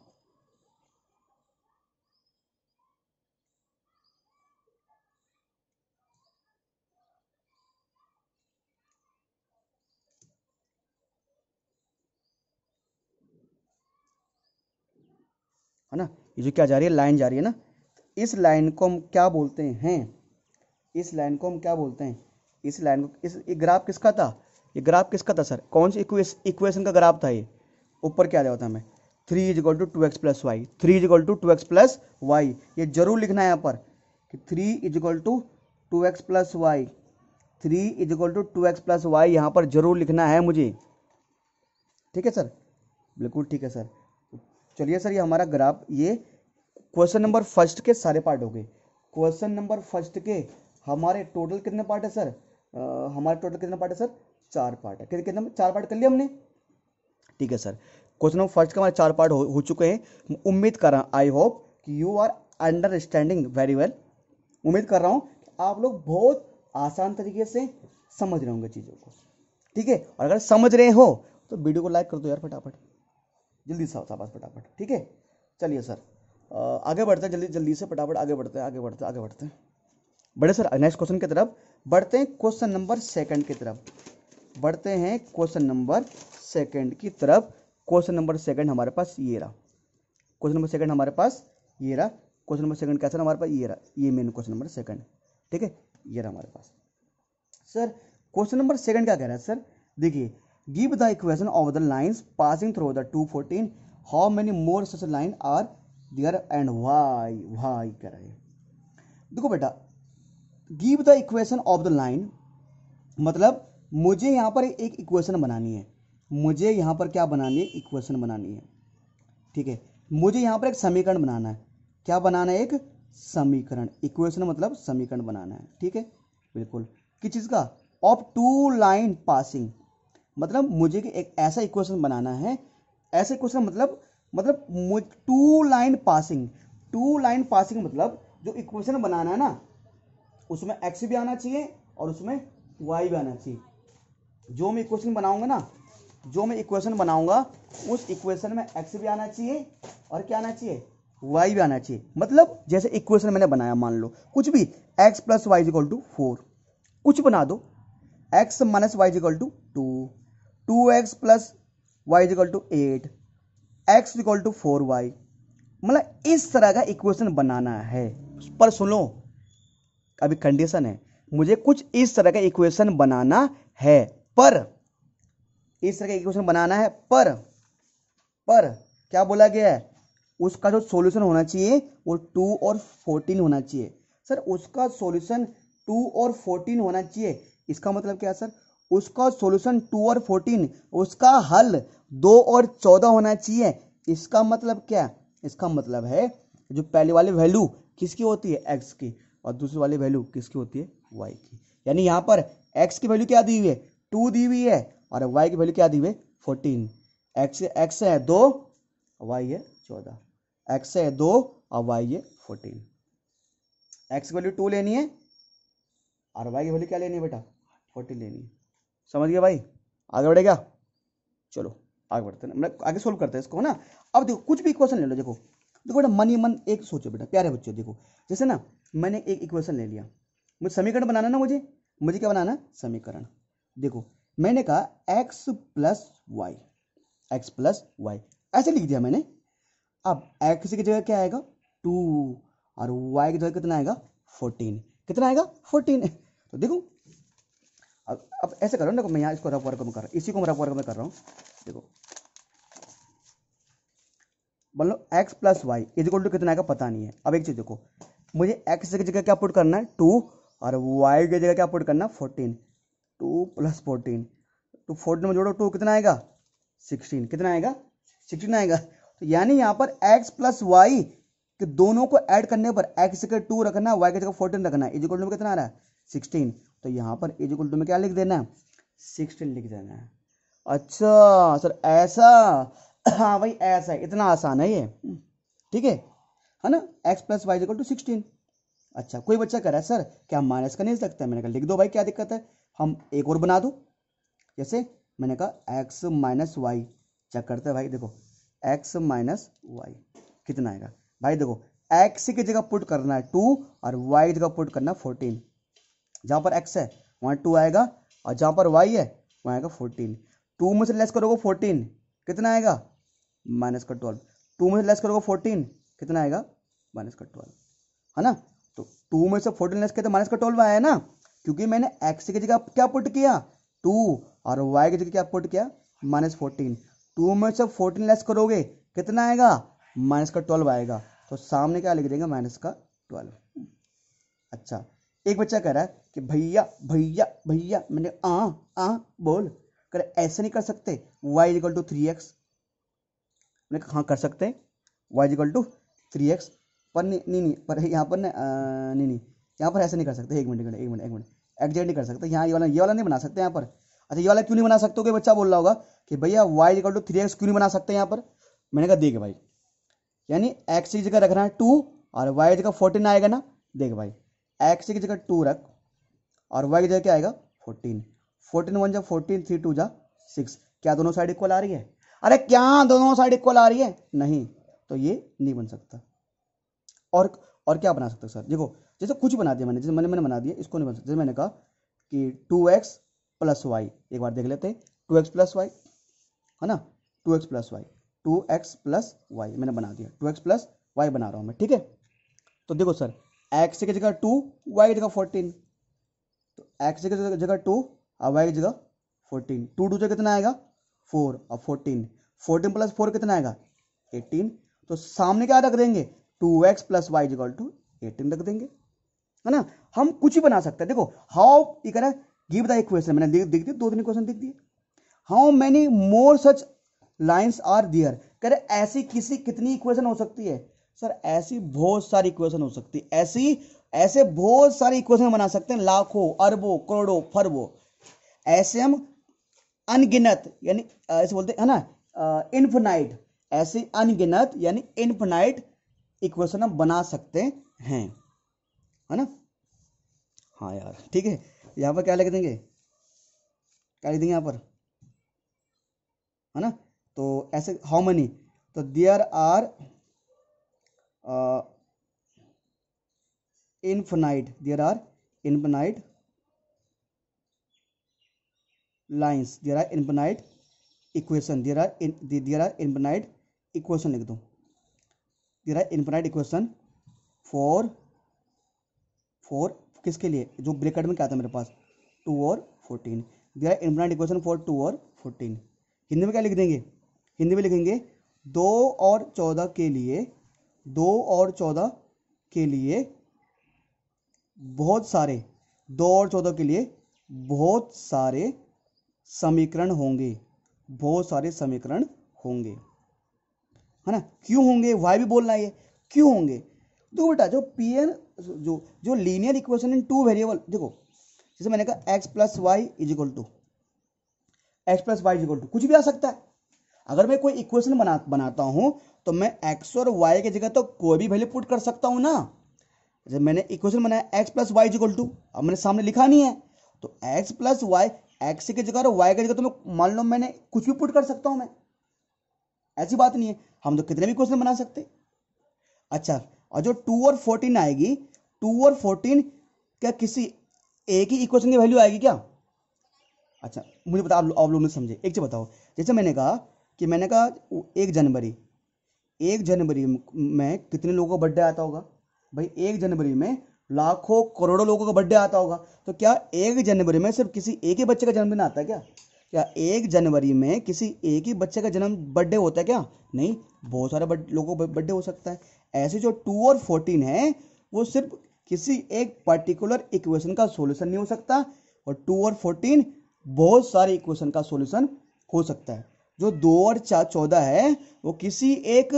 है ना ये जो क्या जा रही है लाइन जा रही है ना तो इस लाइन को हम क्या बोलते हैं इस लाइन को हम क्या बोलते हैं इस लाइन को इस ये ग्राफ किसका था ये ग्राफ किसका था सर कौन सी इक्वेशन का ग्राफ था ये ऊपर क्या आ था हमें three is equal to two x plus y three is equal to two x plus y ये जरूर लिखना है यहाँ पर कि three is equal to two x plus y three is equal to two x plus y यहाँ पर जरूर लिखना है मुझे ठीक है सर बिल्कुल ठीक है सर चलिए सर ये हमारा ग्राफ ये क्वेश्चन नंबर फर्स्ट के सारे पार्ट हो गए क्वेश्चन नंबर फर्स्ट के हमारे टोटल कितने पार्ट है सर हमारा टोटल कितना पार्ट है सर चार पार्ट है कितना कितना चार पार्ट कर लिया हमने ठीक है सर क्वेश्चन नंबर फर्स्ट का हमारे चार पार्ट हो, हो चुके हैं उम्मीद कर रहा हूँ आई होप कि you are understanding very well उम्मीद कर रहा हूँ आप लोग बहुत आसान तरीके से समझ रहे होंगे चीज़ों को ठीक है और अगर समझ रहे हो तो वीडियो को लाइक कर दो यार फटाफट जल्दी साहब साहब फटाफट ठीक है चलिए सर आगे बढ़ते हैं जल्दी जल्दी से फटाफट आगे बढ़ते हैं आगे बढ़ते हैं आगे बढ़ते हैं बड़े सर नेक्स्ट क्वेश्चन की तरफ बढ़ते हैं क्वेश्चन नंबर सेकंड की तरफ बढ़ते हैं क्वेश्चन नंबर सेकंड की तरफ क्वेश्चन नंबर सेकंड हमारे पास ये रहा क्वेश्चन नंबर सेकंड हमारे पास ये रहा क्वेश्चन नंबर सेकंड कैसा हमारे पास ये रहा ये मेन क्वेश्चन नंबर सेकंड ठीक है ये रहा हमारे पास सर क्वेश्चन नंबर सेकंड क्या कह रहा है सर देखिए give the equation of the lines passing through the two fourteen how many more such line are there and y y कह रहे देखो बेटा give the equation of the line मतलब मुझे यहां पर एक इक्वेशन बनानी है मुझे यहां पर क्या बनानी है इक्वेशन बनानी है ठीक है मुझे यहां पर एक समीकरण बनाना है क्या बनाना है एक समीकरण इक्वेशन मतलब समीकरण बनाना है ठीक है बिल्कुल किस चीज़ का ऑफ टू लाइन पासिंग मतलब मुझे एक ऐसा इक्वेशन बनाना है ऐसे क्वेश्चन मतलब मतलब two line passing two line passing मतलब जो इक्वेशन बनाना है ना उसमें एक्स भी आना चाहिए और उसमें वाई भी आना चाहिए जो मैं इक्वेशन बनाऊंगा ना जो मैं इक्वेशन बनाऊंगा उस इक्वेशन में एक्स भी आना चाहिए और क्या आना चाहिए वाई भी आना चाहिए मतलब जैसे इक्वेशन मैंने बनाया मान लो कुछ भी x plus Y is equal to four कुछ बना दो x minus y is equal to two two x plus Y is equal to eight x is equal to four y मतलब इस तरह का इक्वेशन बनाना है पर सुनो अभी कंडीशन है मुझे कुछ इस तरह का इक्वेशन बनाना है पर इस तरह का इक्वेशन बनाना है पर पर क्या बोला गया है उसका जो सॉल्यूशन होना चाहिए वो टू और फोर्टीन होना चाहिए सर उसका सॉल्यूशन टू और फोर्टीन होना चाहिए इसका मतलब क्या है सर उसका सॉल्यूशन टू और फोर्टीन उसका हल दो और चौदह होना चाहिए इसका मतलब क्या इसका मतलब है जो पहले वाली वैल्यू किसकी होती है एक्स की और दूसरी वाली वैल्यू किसकी होती है वाई की यानी यहाँ पर एक्स की वैल्यू क्या दी हुई है टू दी हुई है और वाई की वैल्यू क्या दी हुई है फोर्टीन एक्स एक्स है दो वाई है चौदह एक्स है दो और वाई है फोर्टीन एक्स की वैल्यू टू लेनी है और वाई की वैल्यू क्या लेनी है बेटा फोर्टीन लेनी है समझ गया भाई आगे बढ़ेगा चलो आगे बढ़ते हैं मतलब आगे सोल्व करते हैं इसको है ना अब देखो कुछ भी क्वेश्चन ले लो देखो देखो बेटा मन ही मन एक सोचो बेटा प्यारे बच्चों देखो जैसे ना मैंने एक इक्वेशन ले लिया मुझे समीकरण बनाना ना मुझे मुझे क्या बनाना समीकरण देखो मैंने कहा x plus y x plus y ऐसे लिख दिया मैंने अब x की जगह क्या आएगा टू और y की जगह कितना आएगा फोर्टीन कितना आएगा फोर्टीन तो देखो अब अब ऐसे करो ना देखो मैं यहाँ इसको रफ वर्क में कर रहा हूँ इसी को मैं रफ वर्क में कर रहा हूँ देखो मतलब x plus Y is equal to कितना आएगा पता नहीं है अब एक चीज़ देखो मुझे एक्स की जगह क्या पुट करना है टू और वाई की जगह क्या पुट करना है fourteen two plus fourteen two fourteen में जोड़ो टू कितना आएगा सिक्सटीन कितना आएगा सिक्सटीन आएगा तो यानी यहाँ पर एक्स प्लस वाई के दोनों को ऐड करने पर एक्स के टू रखना वाई के जगह फोर्टीन रखना है इजिकल टू में कितना आ रहा है सिक्सटीन तो यहाँ पर इजिकल टू में क्या लिख देना है सिक्सटीन लिख देना है अच्छा सर ऐसा हाँ भाई ऐसा है इतना आसान है ये ठीक है है ना x plus y equal to sixteen अच्छा कोई बच्चा कह रहा है सर क्या माइनस का नहीं सकता मैंने कहा लिख दो भाई क्या दिक्कत है हम एक और बना दो जैसे मैंने कहा एक्स माइनस वाई चेक करते हैं भाई देखो एक्स माइनस वाई कितना आएगा भाई देखो एक्स की जगह पुट करना है टू और वाई जगह पुट करना है फोर्टीन जहाँ पर एक्स है वहाँ टू आएगा और जहाँ पर वाई है वहाँ आएगा फोर्टीन टू में से लेस करोगे फोर्टीन कितना आएगा माइनस का ट्वेल्व टू में से लेस करोगे फोर्टीन कितना आएगा माइनस का ट्वेल्व है ना तो टू में से फोर्टीन लेस करते तो माइनस का ट्वेल्व आया ना क्योंकि मैंने एक्स की जगह क्या पुट किया टू और वाई की जगह क्या पुट किया माइनस फोर्टीन टू में से फोर्टीन लेस करोगे कितना आएगा माइनस का ट्वेल्व आएगा तो सामने क्या लिख देंगे माइनस का ट्वेल्व अच्छा एक बच्चा कह रहा है कि भैया भैया भैया मैंने आ आ बोल कर ऐसे नहीं कर सकते y equal to three x मैंने कहा हाँ कर सकते हैं y is equal to three x पर नहीं नहीं नहीं पर यहाँ पर ना नहीं नहीं यहाँ पर ऐसे नहीं कर सकते एक मिनट एक मिनट एक मिनट एग्जैक्ट नहीं कर सकते यहाँ ये वाला ये वाला नहीं बना सकते यहाँ पर अच्छा ये वाला क्यों नहीं बना सकते कोई बच्चा बोल रहा होगा कि भैया y is equal to three x क्यों नहीं बना सकते यहाँ पर मैंने कहा देख भाई यानी एक्स की जगह रखना है टू और वाई जगह फोर्टीन आएगा ना देख भाई एक्स की जगह टू रख और वाई की जगह क्या आएगा फोर्टीन फोर्टीन वन जा फोर्टीन थ्री टू जा सिक्स क्या दोनों साइड इक्वल आ रही है अरे क्या दोनों साइड इक्वल आ रही है नहीं तो ये नहीं बन सकता और और क्या बना सकते सर देखो जैसे कुछ बना दिया मैंने जैसे मैंने मैंने बना दिया इसको नहीं बन सकता जैसे मैंने कहा कि टू एक्स प्लस वाई एक बार देख लेते हैं टू एक्स प्लस वाई है ना two x plus y two x plus y मैंने बना दिया टू एक्स प्लस वाई बना रहा हूँ मैं ठीक है तो देखो सर एक्स की जगह टू वाई की जगह फोर्टीन तो एक्स की जगह टू और वाई की जगह फोर्टीन टू टू जगह कितना आएगा फोर और फोर्टीन फोर्टीन प्लस फोर कितना आएगा एटीन तो सामने क्या रख देंगे two x plus Y is equal to eighteen रख देंगे है ना हम कुछ भी बना सकते हैं देखो हाउ ये कह रहा है गिव द इक्वेशन मैंने देख दिया दो तीन क्वेश्चन देख दिए how many more such lines are there कह रहे ऐसी किसी कितनी इक्वेशन हो सकती है सर ऐसी बहुत सारी इक्वेशन हो सकती है ऐसी ऐसे बहुत सारी इक्वेशन बना सकते हैं लाखों अरबों करोड़ों फरबों ऐसे हम अनगिनत यानी ऐसे बोलते हैं ना इनफिनाइट ऐसे अनगिनत यानी इन्फनाइट इक्वेशन हम बना सकते हैं है ना हाँ यार ठीक है यहाँ पर क्या लिख देंगे क्या लिख देंगे यहाँ पर है ना तो ऐसे हाउ मनी तो there are infinite there are infinite lines there are infinite equation there are in there are infinite equation लिख दो there are infinite equation four four किसके लिए जो ब्रेकेट में क्या था मेरे पास टू और fourteen there are infinite equation for two और फोर्टीन हिंदी में क्या लिख देंगे हिंदी में लिखेंगे दो और चौदह के लिए दो और चौदह के लिए बहुत सारे दो और चौदह के लिए बहुत सारे समीकरण होंगे बहुत सारे समीकरण होंगे है ना क्यों होंगे वाई भी बोलना है क्यों होंगे देखो तो बेटा जो पी एन जो जो linear equation in two variable देखो जैसे मैंने कहा x plus y is equal to x plus y is equal to कुछ भी आ सकता है अगर मैं कोई इक्वेशन बना बनाता हूं तो मैं एक्स और वाई की जगह तो कोई भी वैल्यू पुट कर सकता हूं ना जैसे मैंने इक्वेशन बनाया x plus y is equal to अब मैंने सामने लिखा नहीं है तो एक्स प्लस वाई एक्स की जगह और वाई की जगह तो मैं मान लो मैंने कुछ भी पुट कर सकता हूँ मैं ऐसी बात नहीं है हम तो कितने भी क्वेश्चन बना सकते अच्छा और जो टू और फोर्टीन आएगी टू और फोर्टीन क्या किसी एक ही इक्वेशन की वैल्यू आएगी क्या अच्छा मुझे बता आप लोग समझे एक चीज़ बताओ जैसे मैंने कहा कि मैंने कहा एक जनवरी एक जनवरी में कितने लोगों का बर्थडे आता होगा भाई एक जनवरी में लाखों करोड़ों लोगों का बर्थडे आता होगा तो क्या एक जनवरी में सिर्फ किसी एक ही बच्चे का जन्मदिन आता है क्या क्या एक जनवरी में किसी एक ही बच्चे का जन्म बर्थडे होता है क्या नहीं बहुत सारे लोगों का बर्थडे हो सकता है ऐसे जो टू और फोर्टीन है वो सिर्फ किसी एक पर्टिकुलर इक्वेशन का सोल्यूशन नहीं हो सकता और टू और फोर्टीन बहुत सारे इक्वेशन का सोल्यूशन हो सकता है जो दो और चार चौदह है वो किसी एक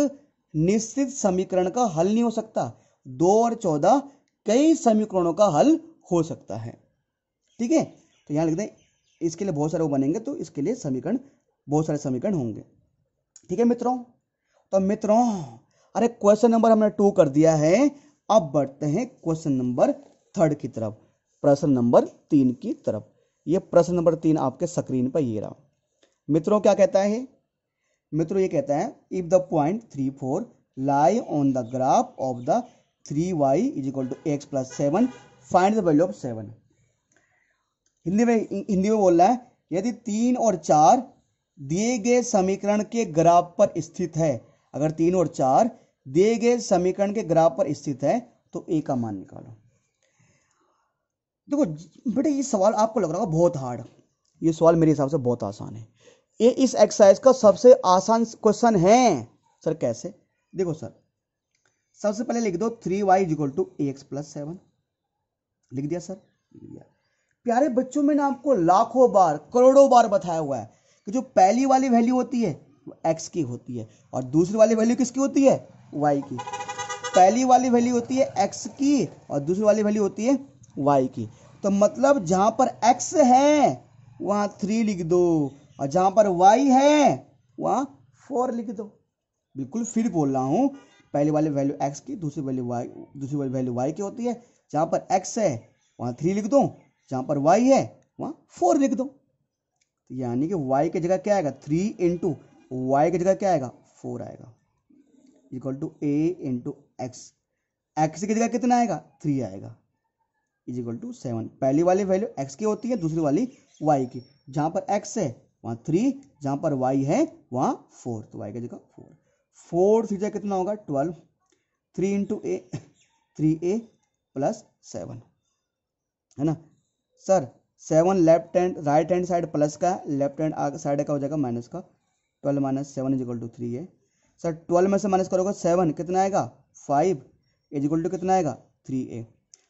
निश्चित समीकरण का हल नहीं हो सकता दो और चौदह कई समीकरणों का हल हो सकता है ठीक है तो यहाँ लिख हैं इसके लिए बहुत सारे वो बनेंगे तो इसके लिए समीकरण बहुत सारे समीकरण होंगे ठीक है मित्रों तो मित्रों अरे क्वेश्चन नंबर हमने टू कर दिया है अब बढ़ते हैं क्वेश्चन नंबर थर्ड की तरफ प्रश्न नंबर तीन की तरफ ये प्रश्न नंबर तीन आपके स्क्रीन पर ये रहा मित्रों क्या कहता है मित्रों ये कहता है if the point three four lie on the graph of the three y is equal to x plus seven find the value of seven Hindi में हिंदी में बोल रहा है यदि तीन और चार दिए गए समीकरण के ग्राफ पर स्थित है अगर तीन और चार दिए गए समीकरण के ग्राफ पर स्थित है तो ए का मान निकालो देखो बेटे ये सवाल आपको लग रहा होगा बहुत हार्ड ये सवाल मेरे हिसाब से बहुत आसान है ये इस एक्सरसाइज का सबसे आसान क्वेश्चन है सर कैसे देखो सर सबसे पहले लिख दो three y is equal to a x plus seven लिख दिया सर लिख दिया प्यारे बच्चों मैंने आपको लाखों बार करोड़ों बार बताया हुआ है कि जो पहली वाली वैल्यू होती है वो एक्स की होती है और दूसरी वाली वैल्यू किसकी होती है वाई की पहली वाली वैल्यू होती है एक्स की और दूसरी वाली वैल्यू होती है वाई की तो मतलब जहां पर एक्स है वहां थ्री लिख दो और जहां पर वाई है वहां फोर लिख दो बिल्कुल फिर बोल रहा हूं पहली वाली वैल्यू एक्स की दूसरी वैल्यू वाई दूसरी वाली वैल्यू वाई की होती है जहाँ पर एक्स है वहाँ थ्री लिख दो जहाँ पर वाई है वहाँ फोर लिख दो तो यानी कि वाई की जगह क्या आएगा थ्री इंटू वाई की जगह क्या आएगा फोर आएगा equal to a into x x की जगह कितना आएगा थ्री आएगा इज इक्वल टू सेवन पहली वाली वैल्यू एक्स की होती है दूसरी वाली वाई की जहाँ पर एक्स है वहाँ थ्री जहाँ पर वाई है वहाँ फोर तो वाई की जगह फोर फोर थीटा कितना होगा twelve three into a three a plus seven है ना sir seven left hand right hand side plus का लेफ्ट हैंड साइड का हो जाएगा माइनस का twelve minus seven is equal to three a sir twelve में से माइनस करोगे सेवन कितना आएगा फाइव इज इक्वल टू कितना आएगा three a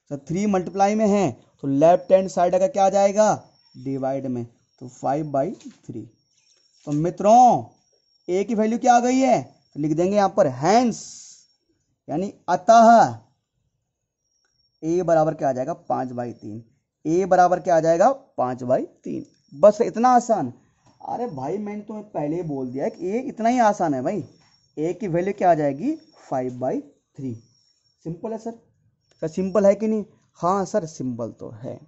sir three multiply में है तो लेफ्ट हैंड साइड का क्या आ जाएगा डिवाइड में तो फाइव बाई थ्री तो मित्रों ए की वैल्यू क्या आ गई है तो लिख देंगे यहां पर हैंस यानी अतः ए बराबर क्या आ जाएगा पांच बाई तीन ए बराबर क्या आ जाएगा पांच बाई तीन बस इतना आसान अरे भाई मैंने तुम्हें पहले ही बोल दिया है कि ए इतना ही आसान है भाई ए की वैल्यू क्या आ जाएगी फाइव बाई थ्री सिंपल है सर सर सिंपल है कि नहीं हाँ सर सिंपल तो है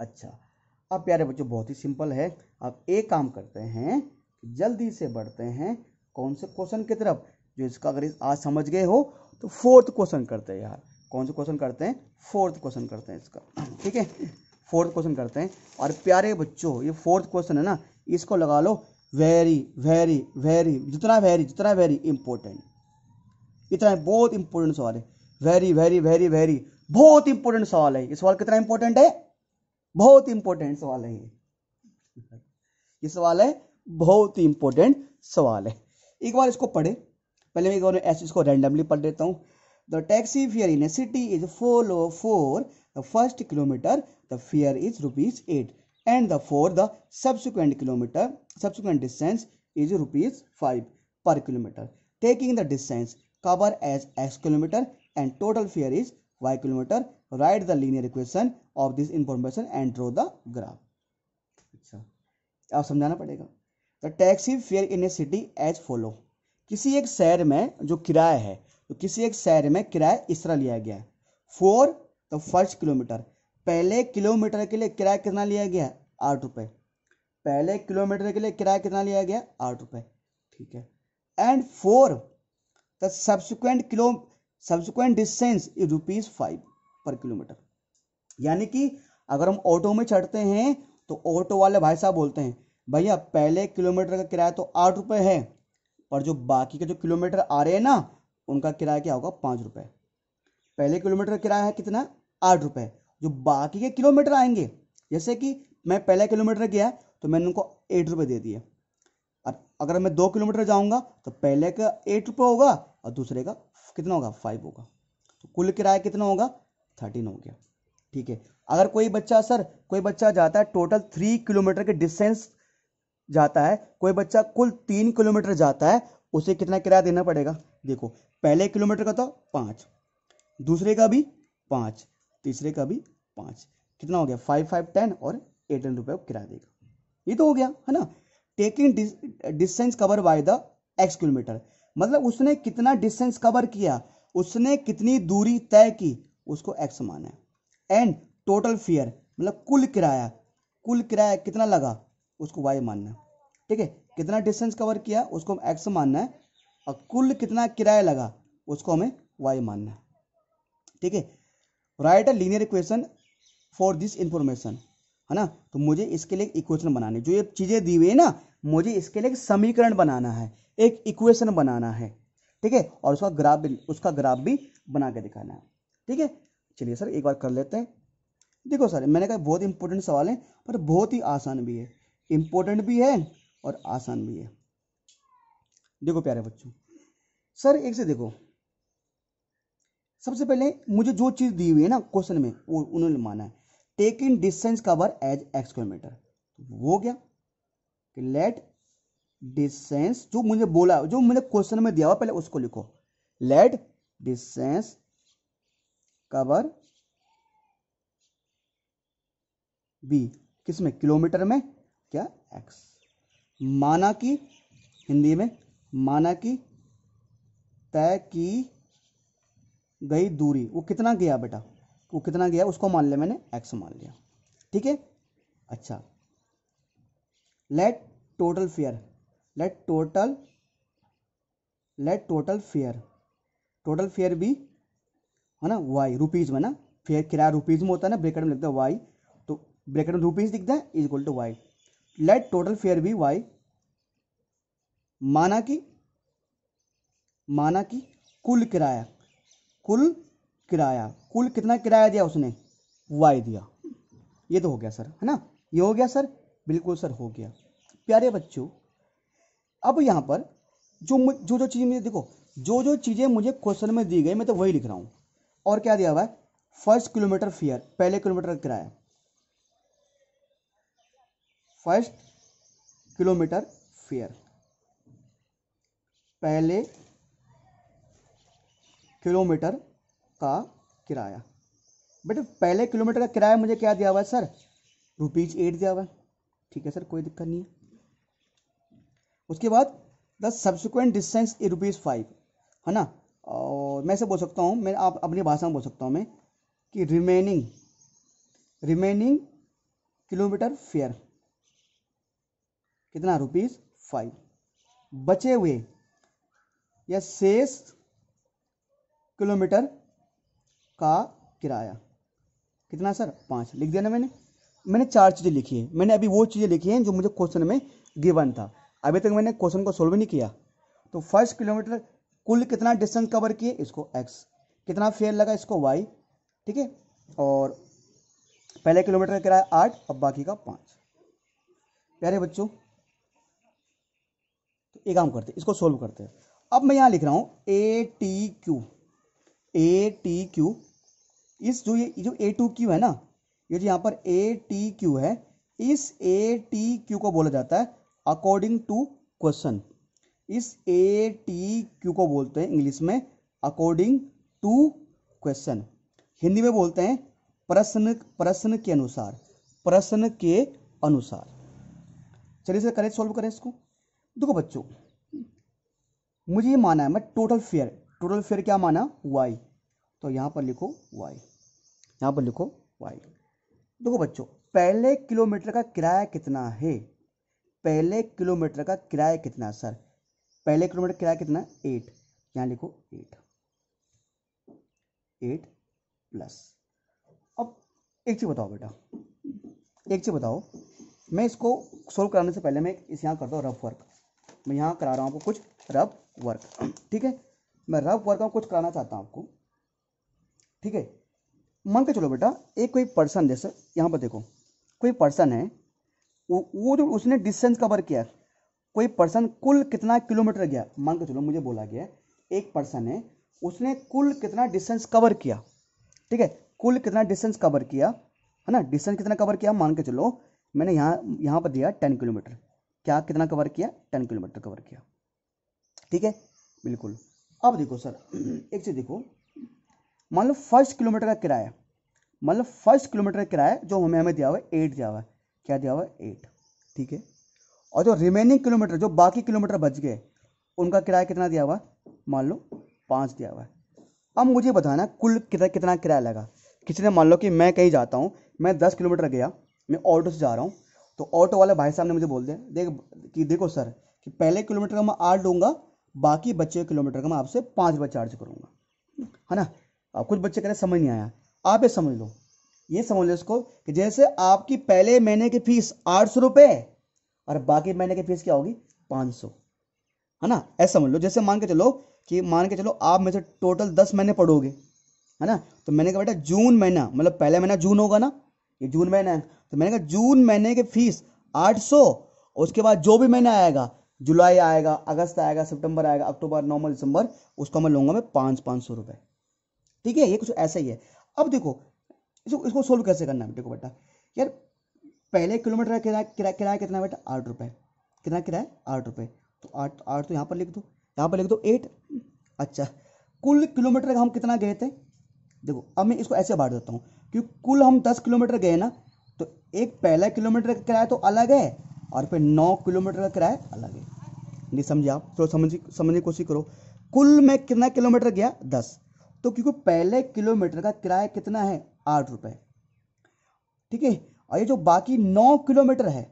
अच्छा अब प्यारे बच्चों बहुत ही सिंपल है अब एक काम करते हैं जल्दी से बढ़ते हैं कौन से क्वेश्चन की तरफ जो इसका अगर इस आज समझ गए हो तो फोर्थ क्वेश्चन करते हैं यार कौन से क्वेश्चन करते हैं फोर्थ क्वेश्चन करते हैं इसका ठीक है फोर्थ क्वेश्चन करते हैं और प्यारे बच्चों ये फोर्थ क्वेश्चन है ना इसको लगा लो वेरी वेरी वेरी जितना वेरी जितना वेरी इंपॉर्टेंट इतना बहुत इंपॉर्टेंट सवाल है वेरी वेरी वेरी वेरी बहुत इंपॉर्टेंट सवाल है ये सवाल कितना इंपॉर्टेंट है बहुत इंपॉर्टेंट सवाल है ये सवाल है बहुत ही इंपॉर्टेंट सवाल है एक बार इसको पढ़े पहले मैं एक बार ऐसे इसको रैंडमली पढ़ देता हूँ the taxi fare in a city is for o for the first kilometre the fare is rupees eight and the for the subsequent kilometre subsequent distance is rupees five per kilometre taking the distance cover as x kilometre and total fare is y kilometre write the linear equation of this information and draw the graph अच्छा आप समझाना पड़ेगा the taxi fare in a city as follow किसी एक शहर में जो किराया है तो किसी एक शहर में किराया इस तरह लिया गया है फोर द फर्स्ट किलोमीटर पहले किलोमीटर के लिए किराया कितना लिया गया आठ रुपये पहले किलोमीटर के लिए किराया कितना लिया गया आठ रुपये ठीक है and for the subsequent kilo subsequent distance is rupees five per kilometre यानी कि अगर हम ऑटो में चढ़ते हैं तो ऑटो वाले भाई साहब बोलते हैं भैया पहले किलोमीटर का किराया तो आठ रुपये है पर जो बाकी के जो किलोमीटर आ रहे हैं ना उनका किराया क्या होगा पाँच रुपये पहले किलोमीटर का किराया है कितना आठ रुपये जो बाकी के किलोमीटर आएंगे जैसे कि मैं पहले किलोमीटर गया तो मैंने उनको एट रुपये दे दिए और अगर मैं दो किलोमीटर जाऊंगा तो पहले का एट रुपये होगा और दूसरे का कितना होगा फाइव होगा तो कुल किराया कितना होगा थर्टीन हो गया ठीक है अगर कोई बच्चा सर कोई बच्चा जाता है टोटल थ्री किलोमीटर के डिस्टेंस जाता है कोई बच्चा कुल तीन किलोमीटर जाता है उसे कितना किराया देना पड़ेगा देखो पहले किलोमीटर का तो पाँच दूसरे का भी पाँच तीसरे का भी पाँच कितना हो गया फाइव फाइव टेन और एटीन रुपए रुपये किराया देगा ये तो हो गया है ना taking distance cover by the x kilometre मतलब उसने कितना डिस्टेंस कवर किया उसने कितनी दूरी तय की उसको एक्स माना है एंड टोटल फेयर मतलब कुल किराया कुल किराया कितना लगा उसको वाई मानना ठीक है कितना डिस्टेंस कवर किया उसको हम एक्स मानना है और कुल कितना किराया लगा उसको हमें वाई मानना है ठीक है write a linear equation for this information है ना तो मुझे इसके लिए इक्वेशन बनाने जो ये चीज़ें दी हुई है ना मुझे इसके लिए समीकरण बनाना है एक इक्वेशन बनाना है ठीक है और उसका ग्राफ भी उसका ग्राफ भी बना के दिखाना है ठीक है चलिए सर एक बार कर लेते हैं देखो सर मैंने कहा बहुत इंपॉर्टेंट सवाल है पर बहुत ही आसान भी है इंपॉर्टेंट भी है और आसान भी है देखो प्यारे बच्चों सर एक से देखो सबसे पहले मुझे जो चीज़ दी हुई है ना क्वेश्चन में वो उन्होंने माना है take in distance cover as x kilometre वो क्या कि लेट डिस्टेंस जो मुझे बोला जो मुझे क्वेश्चन में दिया हुआ पहले उसको लिखो लेट डिस्टेंस कवर बी किसमें किलोमीटर में क्या एक्स माना कि हिंदी में माना कि तय की गई दूरी वो कितना गया बेटा वो कितना गया उसको मान लिया मैंने एक्स मान लिया ठीक है अच्छा let total fare let total let total fare total fare भी है ना वाई रुपीज़ में ना फेयर किराया रुपीज़ में होता है ना ब्रेकेट में लिखता है वाई तो ब्रेकेट में रुपीज़ दिखता है is equal to y let total fare be y माना कि माना कि कुल किराया कुल किराया कुल कितना किराया दिया उसने वाई दिया ये तो हो गया सर है ना ये हो गया सर बिल्कुल सर हो गया प्यारे बच्चों अब यहाँ पर जो जो जो चीज़ मुझे देखो जो जो चीज़ें मुझे क्वेश्चन में दी गई मैं तो वही लिख रहा हूँ और क्या दिया हुआ है फर्स्ट किलोमीटर फेयर पहले किलोमीटर किराया फर्स्ट किलोमीटर फेयर पहले किलोमीटर का किराया बेटा पहले किलोमीटर का किराया मुझे क्या दिया हुआ है सर रुपीज एट दिया हुआ है ठीक है सर कोई दिक्कत नहीं है उसके बाद the subsequent distance a rupees five है ना और मैं से बोल सकता हूँ मैं आप अपनी भाषा में बोल सकता हूँ मैं कि रिमेनिंग रिमेनिंग किलोमीटर फेयर कितना रुपीज फाइव बचे हुए या शेष किलोमीटर का किराया कितना सर पाँच लिख दिया ना मैंने मैंने चार चीज़ें लिखी है मैंने अभी वो चीज़ें लिखी हैं जो मुझे क्वेश्चन में गिवन था अभी तक मैंने क्वेश्चन को सोल्व नहीं किया तो फर्स्ट किलोमीटर कुल कितना डिस्टेंस कवर किए इसको एक्स कितना फेयर लगा इसको वाई ठीक है और पहले किलोमीटर का किराया आठ और बाकी का पांच प्यारे बच्चों ये काम करते हैं इसको सोल्व करते हैं अब मैं यहाँ लिख रहा हूँ A T Q A T Q इस जो ये जो ए टू क्यू है ना ये जो यहाँ पर ए टी क्यू है इस ए टी क्यू को बोला जाता है अकॉर्डिंग टू क्वेश्चन इस ए टी क्यू को बोलते हैं इंग्लिश में अकॉर्डिंग टू क्वेश्चन हिंदी में बोलते हैं प्रश्न प्रश्न के अनुसार प्रश्न के अनुसार चलिए सर करें सॉल्व करें इसको देखो बच्चों मुझे ये माना है मैं टोटल फेयर टोटल फेयर क्या माना वाई तो यहाँ पर लिखो वाई यहाँ पर लिखो वाई देखो बच्चों पहले किलोमीटर का किराया कितना है पहले किलोमीटर का किराया कितना है सर पहले किलोमीटर किराया कितना है एट यहाँ लिखो एट एट प्लस अब एक चीज़ बताओ बेटा एक चीज़ बताओ मैं इसको सोल्व कराने से पहले मैं इस यहाँ करता हूँ रफ वर्क मैं यहाँ करा रहा हूँ आपको कुछ रब वर्क ठीक है मैं रब वर्क कुछ कराना चाहता हूँ आपको ठीक है मान के चलो बेटा एक कोई पर्सन जैसे यहाँ पर देखो कोई पर्सन है वो वो जो उसने डिस्टेंस कवर किया कोई पर्सन कुल कितना किलोमीटर गया मान के चलो मुझे बोला गया एक पर्सन है उसने कुल कितना डिस्टेंस कवर किया ठीक है कुल कितना डिस्टेंस कवर किया है ना डिस्टेंस कितना कवर किया मान के चलो मैंने यहाँ यहाँ पर दिया टेन किलोमीटर क्या कितना कवर किया टेन किलोमीटर कवर किया ठीक है बिल्कुल अब देखो सर एक चीज देखो मान लो फर्स्ट किलोमीटर का किराया मान लो फर्स्ट किलोमीटर का किराया जो हमें हमें दिया हुआ है एट दिया हुआ है क्या दिया हुआ है एट ठीक है और जो रिमेनिंग किलोमीटर जो बाकी किलोमीटर बच गए उनका किराया कितना दिया हुआ मान लो पाँच दिया हुआ है अब मुझे बताना कुल कितना कितना किराया लगा किसी ने मान लो कि मैं कहीं जाता हूँ मैं दस किलोमीटर गया मैं ऑटो से जा रहा हूँ तो ऑटो वाले भाई साहब ने मुझे बोल दिया देख कि देखो सर कि पहले किलोमीटर का मैं आठ दूंगा बाकी बच्चे किलोमीटर का मैं आपसे पाँच रुपये चार्ज करूँगा है ना अब कुछ बच्चे कह रहे समझ नहीं आया आप ये समझ लो ये समझ लो इसको कि जैसे आपकी पहले महीने की फीस आठ सौ रुपये और बाकी महीने की फीस क्या होगी पाँच सौ है ना ऐसा समझ लो जैसे मान के चलो कि मान के चलो आप में से टोटल दस महीने पढ़ोगे है ना तो मैंने कहा बेटा जून महीना मतलब पहला महीना जून होगा ना ये जून महीना है तो मैंने कहा जून महीने की फीस आठ सौ उसके बाद जो भी महीना आएगा जुलाई आएगा अगस्त आएगा सितंबर आएगा अक्टूबर नवंबर दिसंबर उसको मैं लूंगा मैं पाँच पाँच सौ रुपये ठीक है ये कुछ ऐसा ही है अब देखो इसको इसको सोल्व कैसे करना है देखो बेटा यार पहले किलोमीटर का किराया किराया किराया कितना बेटा आठ रुपये कितना किराया आठ रुपये तो आठ आठ तो यहाँ पर लिख दो यहाँ पर लिख दो एट अच्छा कुल किलोमीटर का हम कितना गए थे देखो अब मैं इसको ऐसे बांट देता हूँ क्योंकि कुल हम दस किलोमीटर गए ना तो एक पहला किलोमीटर का किराया तो अलग है और फिर नौ किलोमीटर का किराया अलग है नहीं समझे आप तो समझ समझने की कोशिश करो कुल में कितना किलोमीटर गया दस तो क्योंकि पहले किलोमीटर का किराया कितना है आठ रुपये ठीक है और ये जो बाकी नौ किलोमीटर है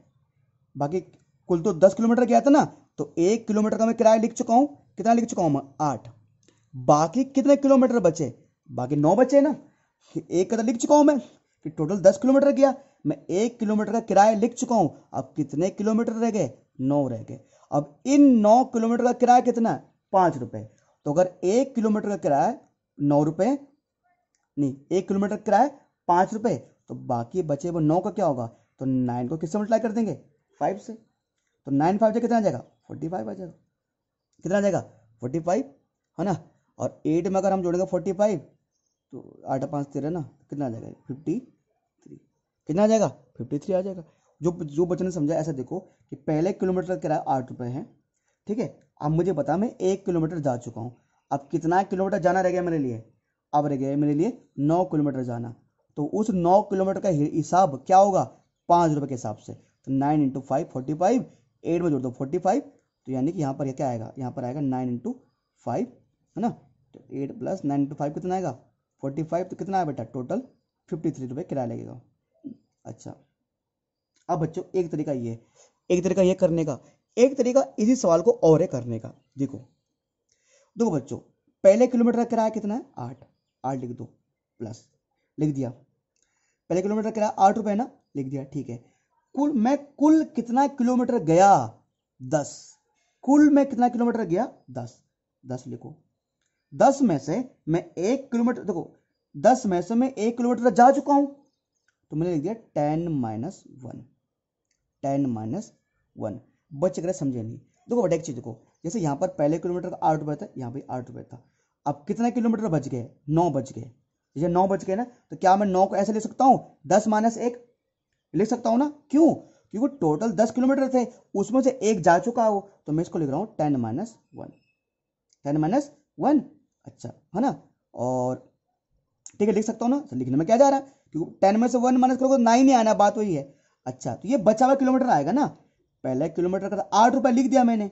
बाकी कुल तो दस किलोमीटर गया था ना तो एक किलोमीटर का मैं किराया लिख चुका हूँ कितना लिख चुका हूँ मैं आठ बाकी कितने किलोमीटर बचे बाकी नौ बचे ना एक कदर लिख चुका हूँ मैं कि टोटल दस किलोमीटर गया मैं एक किलोमीटर का किराया लिख चुका हूं अब कितने किलोमीटर रह गए नौ रह गए अब इन नौ किलोमीटर का किराया कितना है पांच रुपए तो अगर एक किलोमीटर का किराया नौ रुपए नहीं एक किलोमीटर का किराया पांच रुपए तो बाकी बचे वो नौ का क्या होगा तो नाइन को किससे मल्टीप्लाई कर देंगे फाइव से तो नाइन फाइव से कितना आ जाएगा फोर्टी फाइव आ जाएगा कितना आ जाएगा फोर्टी फाइव है ना और एट में अगर हम जोड़ेंगे फोर्टी फाइव तो आठ पाँच तेरह ना कितना आ जाएगा फिफ्टी थ्री कितना आ जाएगा फिफ्टी थ्री आ जाएगा जो जो बच्चों ने समझा ऐसा देखो कि पहले किलोमीटर का किराया आठ रुपये है ठीक है अब मुझे बता मैं एक किलोमीटर जा चुका हूँ अब कितना किलोमीटर जाना रह गया मेरे लिए अब रह गया मेरे लिए नौ किलोमीटर जाना तो उस नौ किलोमीटर का हिसाब क्या होगा पाँच रुपये के हिसाब से तो nine into five forty five eight में जोड़ दो फोर्टी फाइव तो यानी कि यहाँ पर क्या आएगा यहाँ पर आएगा नाइन इंटू फाइव है ना तो eight plus nine into five कितना आएगा फोर्टी फाइव तो कितना है बेटा टोटल फिफ्टी थ्री रुपये किराया लगेगा अच्छा अब बच्चों एक तरीका ये एक तरीका ये करने का एक तरीका इसी सवाल को और करने का देखो देखो बच्चों पहले किलोमीटर का किराया कितना है आठ आठ लिख दो प्लस लिख दिया पहले किलोमीटर किराया आठ रुपये ना लिख दिया ठीक है कुल मैं कुल कितना किलोमीटर गया दस कुल मैं कितना किलोमीटर गया दस दस लिखो दस में से मैं एक किलोमीटर देखो दस में से मैं एक किलोमीटर जा चुका हूं तो मैंने लिख दिया ten minus one ten minus one बच्चे करें समझे नहीं देखो बेटा एक चीज देखो जैसे यहां पर पहले किलोमीटर का आठ रुपये था यहाँ पे आठ रुपये था अब कितने किलोमीटर बच गए नौ बच गए जैसे नौ बच गए ना तो क्या मैं नौ को ऐसे ले सकता हूँ दस माइनस एक लिख सकता हूँ ना क्यों क्योंकि टोटल दस किलोमीटर थे उसमें से एक जा चुका हो तो मैं इसको लिख रहा हूँ ten minus one ten minus one अच्छा है ना और ठीक है लिख सकता हूँ ना तो लिखने में क्या जा रहा है क्योंकि टेन में से वन माइनस करोगे तो नाइन ही आना बात वही है अच्छा तो ये बचा हुआ किलोमीटर आएगा ना पहले किलोमीटर का आठ रुपये लिख दिया मैंने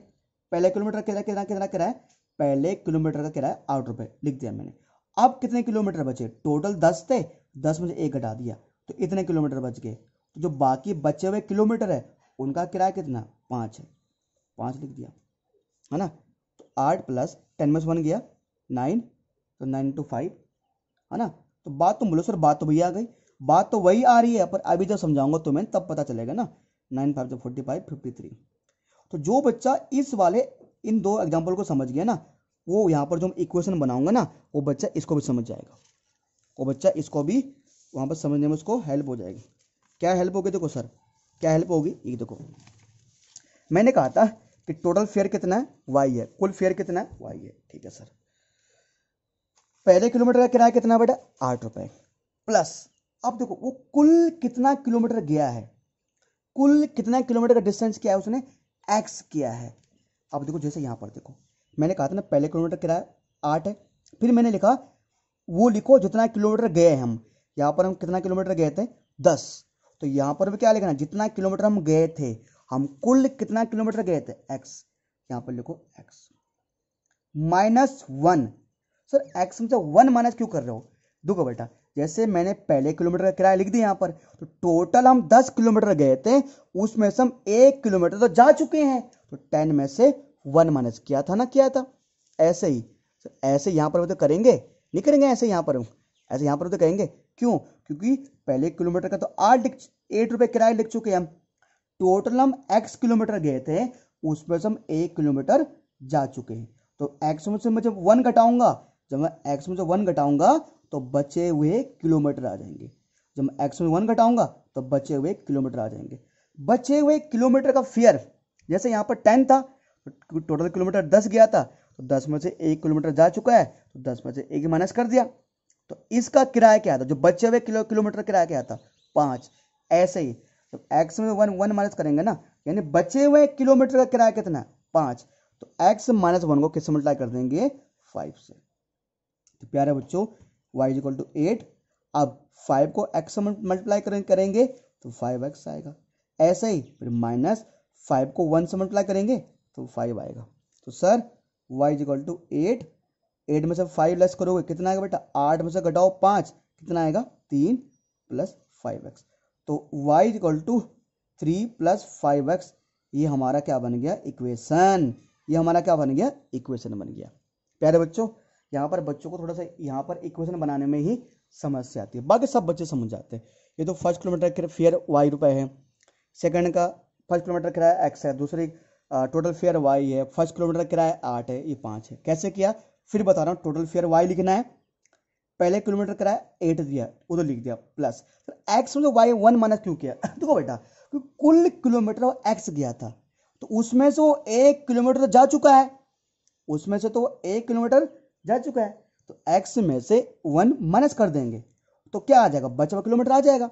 पहले किलोमीटर कितना कितना कितना किराया पहले किलोमीटर का किराया आठ रुपये लिख दिया मैंने अब कितने किलोमीटर बचे टोटल दस थे दस में से एक घटा दिया तो इतने किलोमीटर बच गए तो जो बाकी बचे हुए किलोमीटर है उनका किराया कितना पाँच है पाँच लिख दिया है ना तो आठ प्लस टेन में से वन गया नाइन तो नाइन टू फाइव है ना तो बात तो बोलो सर बात तो वही आ गई बात तो वही आ रही है पर अभी जब समझाऊंगा तुम्हें तब पता चलेगा ना नाइन फाइव जो फोर्टी फाइव फिफ्टी थ्री तो जो बच्चा इस वाले इन दो एग्जाम्पल को समझ गया ना वो यहाँ पर जो हम इक्वेशन बनाऊंगा ना वो बच्चा इसको भी समझ जाएगा वो बच्चा इसको भी वहाँ पर समझने में उसको हेल्प हो जाएगी क्या हेल्प होगी देखो सर क्या हेल्प होगी ये देखो मैंने कहा था कि टोटल फेयर कितना है वाई है कुल फेयर कितना है वाई है ठीक है सर पहले किलोमीटर का किराया कितना बेटा आठ रुपए प्लस अब देखो वो कुल कितना किलोमीटर गया है कुल कितना किलोमीटर का डिस्टेंस किया है उसने एक्स किया है अब देखो जैसे यहां पर देखो मैंने कहा था ना पहले किलोमीटर किराया आठ है फिर मैंने लिखा वो लिखो जितना किलोमीटर गए हम यहां पर हम कितना किलोमीटर गए थे दस तो यहां पर भी क्या लिखना जितना किलोमीटर हम गए थे हम कुल कितना किलोमीटर गए थे एक्स यहां पर लिखो x minus one sir x समझा वन माइनस क्यों कर रहे हो देखो बेटा जैसे मैंने पहले किलोमीटर का किराया लिख दिया यहाँ पर तो टोटल हम दस किलोमीटर गए थे उसमें से हम एक किलोमीटर तो जा चुके हैं तो टेन में से वन माइनस किया था ना किया था ऐसे ही सर ऐसे यहाँ पर तो करेंगे नहीं करेंगे ऐसे यहाँ पर ऐसे यहाँ पर तो करेंगे क्यों क्योंकि पहले किलोमीटर का तो आठ एट रुपये किराया लिख चुके हैं हम टोटल हम एक्स किलोमीटर गए थे उसमें से हम एक किलोमीटर जा चुके हैं तो एक्स में से मैं जब वन घटाऊंगा जब मैं एक्स में से वन घटाऊंगा तो बचे हुए किलोमीटर आ जाएंगे जब मैं एक्स में वन घटाऊंगा तो बचे हुए किलोमीटर आ जाएंगे बचे हुए किलोमीटर का फेयर जैसे यहाँ पर टेन था टोटल तो किलोमीटर दस गया था तो दस में से एक किलोमीटर जा चुका है तो दस में से एक माइनस कर दिया तो इसका किराया क्या था जो बचे हुए किलो किलोमीटर किराया क्या था पाँच ऐसे ही जब एक्स में वन वन माइनस करेंगे ना यानी बचे हुए किलोमीटर का किराया कितना है पाँच तो एक्स माइनस वन को किस मल्टीप्लाई कर देंगे फाइव से तो प्यारे बच्चों वाई इजिकल टू एट अब फाइव को एक्स से मल्टीप्लाई करें, करेंगे तो फाइव एक्स आएगा ऐसे ही फिर माइनस फाइव को वन से मल्टीप्लाई करेंगे तो फाइव आएगा तो sir y is equal to eight eight में से फाइव लेस करोगे कितना आएगा बेटा आठ में से घटाओ पाँच कितना आएगा तीन प्लस फाइव एक्स तो y is equal to three plus five x ये हमारा क्या बन गया इक्वेशन ये हमारा क्या बन गया इक्वेशन बन गया प्यारे बच्चों यहाँ पर बच्चों को थोड़ा सा यहाँ पर इक्वेशन बनाने में ही समस्या आती है बाकी सब बच्चे समझ जाते हैं ये तो फर्स्ट किलोमीटर के फेयर वाई रुपए है सेकंड का फर्स्ट किलोमीटर किराया एक्स है दूसरी टोटल फेयर वाई है फर्स्ट किलोमीटर किराया आठ है ये पाँच है कैसे किया फिर बता रहा हूँ टोटल फेयर वाई लिखना है पहले किलोमीटर किराया एट दिया उधर तो लिख दिया प्लस एक्स तो में वाई वन माइनस क्यों किया देखो बेटा क्योंकि कुल किलोमीटर एक्स गया था तो उसमें से वो एक किलोमीटर तो जा चुका है उसमें से तो एक किलोमीटर जा चुका है तो एक्स में से वन माइनस कर देंगे तो क्या आ जाएगा बचवा किलोमीटर आ जाएगा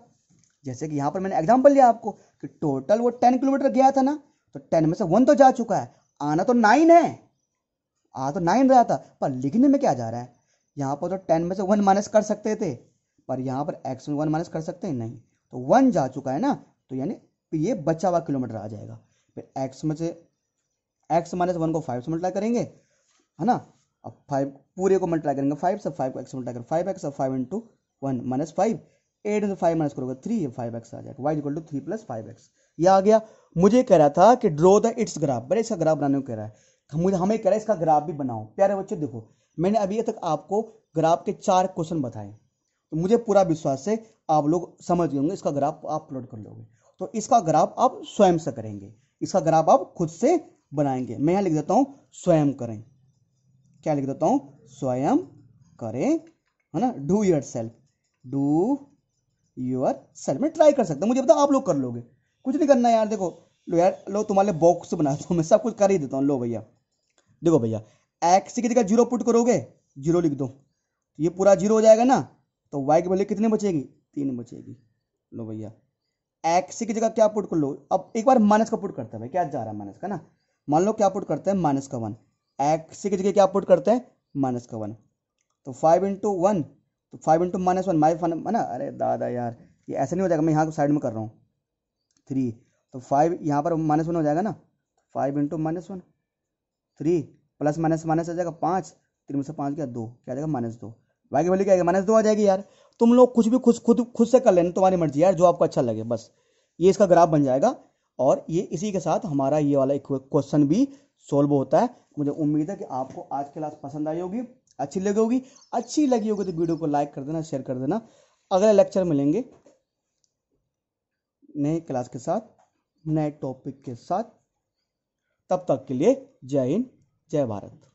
जैसे कि यहाँ पर मैंने एग्जाम्पल लिया आपको कि टोटल वो टेन किलोमीटर गया था ना तो टेन में से वन तो जा चुका है आना तो नाइन है आ तो नाइन रहा था पर लिखने में क्या जा रहा है यहाँ पर तो टेन में से वन माइनस कर सकते थे पर यहाँ पर एक्स में वन माइनस कर सकते हैं नहीं तो वन जा चुका है ना तो यानी ये बचा हुआ किलोमीटर आ जाएगा फिर एक्स में से एक्स माइनस वन को फाइव से मल्टीप्लाई करेंगे है ना अब फाइव पूरे को मल्टीप्लाई करेंगे फाइव सब फाइव को एक्स मल्टीप्लाई करेंगे फाइव एक्स सब five into one minus five eight into five minus करोगे थ्री फाइव एक्स आ जाएगा y equal to three plus five x ये आ गया मुझे कह रहा था कि ड्रॉ द इट्स ग्राफ बड़े इसका ग्राफ बनाने को कह रहा है मुझे हमें कह रहा है इसका ग्राफ भी बनाओ प्यारे बच्चे देखो मैंने अभी तक आपको ग्राफ के चार क्वेश्चन बताए तो मुझे पूरा विश्वास है आप लोग समझ गए होंगे इसका ग्राफ आप प्लॉट कर लोगे तो इसका ग्राफ आप स्वयं से करेंगे इसका ग्राफ आप खुद से बनाएंगे मैं यहां लिख देता हूं स्वयं करें क्या लिख देता हूं स्वयं करे है ना do yourself do yourself मैं ट्राई कर सकता हूँ मुझे पता आप लोग कर लोगे कुछ नहीं करना यार देखो लो यार लो तुम्हारे बॉक्स बनाता हूँ मैं सब कुछ कर ही देता हूँ लो भैया देखो भैया एक्स की जगह जीरो पुट करोगे जीरो लिख दो तो ये पूरा जीरो हो जाएगा ना तो वाई के बोले कितने बचेगी तीन बचेगी लो भैया एक्स की जगह क्या पुट कर लो अब एक बार माइनस का पुट करते हैं भाई क्या जा रहा है माइनस का ना मान लो क्या पुट करते हैं माइनस का वन एक्स की जगह क्या पुट करते हैं माइनस का वन तो फाइव इंटू वन तो five into minus one minus one है ना अरे दादा यार ये ऐसा नहीं हो जाएगा मैं यहाँ को साइड में कर रहा हूँ थ्री तो फाइव यहाँ पर माइनस वन हो जाएगा ना five into minus one three plus minus minus आ जाएगा पाँच तीन में से पाँच गया दो क्या जाएगा माइनस दो वाई की वैल्यू क्या माइनस दो आ जाएगी यार तुम लोग कुछ भी खुद खुद खुद से कर लेना तुम्हारी मर्जी यार जो आपको अच्छा लगे बस ये इसका ग्राफ बन जाएगा और ये इसी के साथ हमारा ये वाला क्वेश्चन भी सोल्व होता है मुझे उम्मीद है कि आपको आज की क्लास पसंद आई होगी अच्छी लगी होगी अच्छी लगी होगी तो वीडियो को लाइक कर देना शेयर कर देना अगले लेक्चर मिलेंगे नए क्लास के साथ नए टॉपिक के साथ तब तक के लिए जय हिंद जय भारत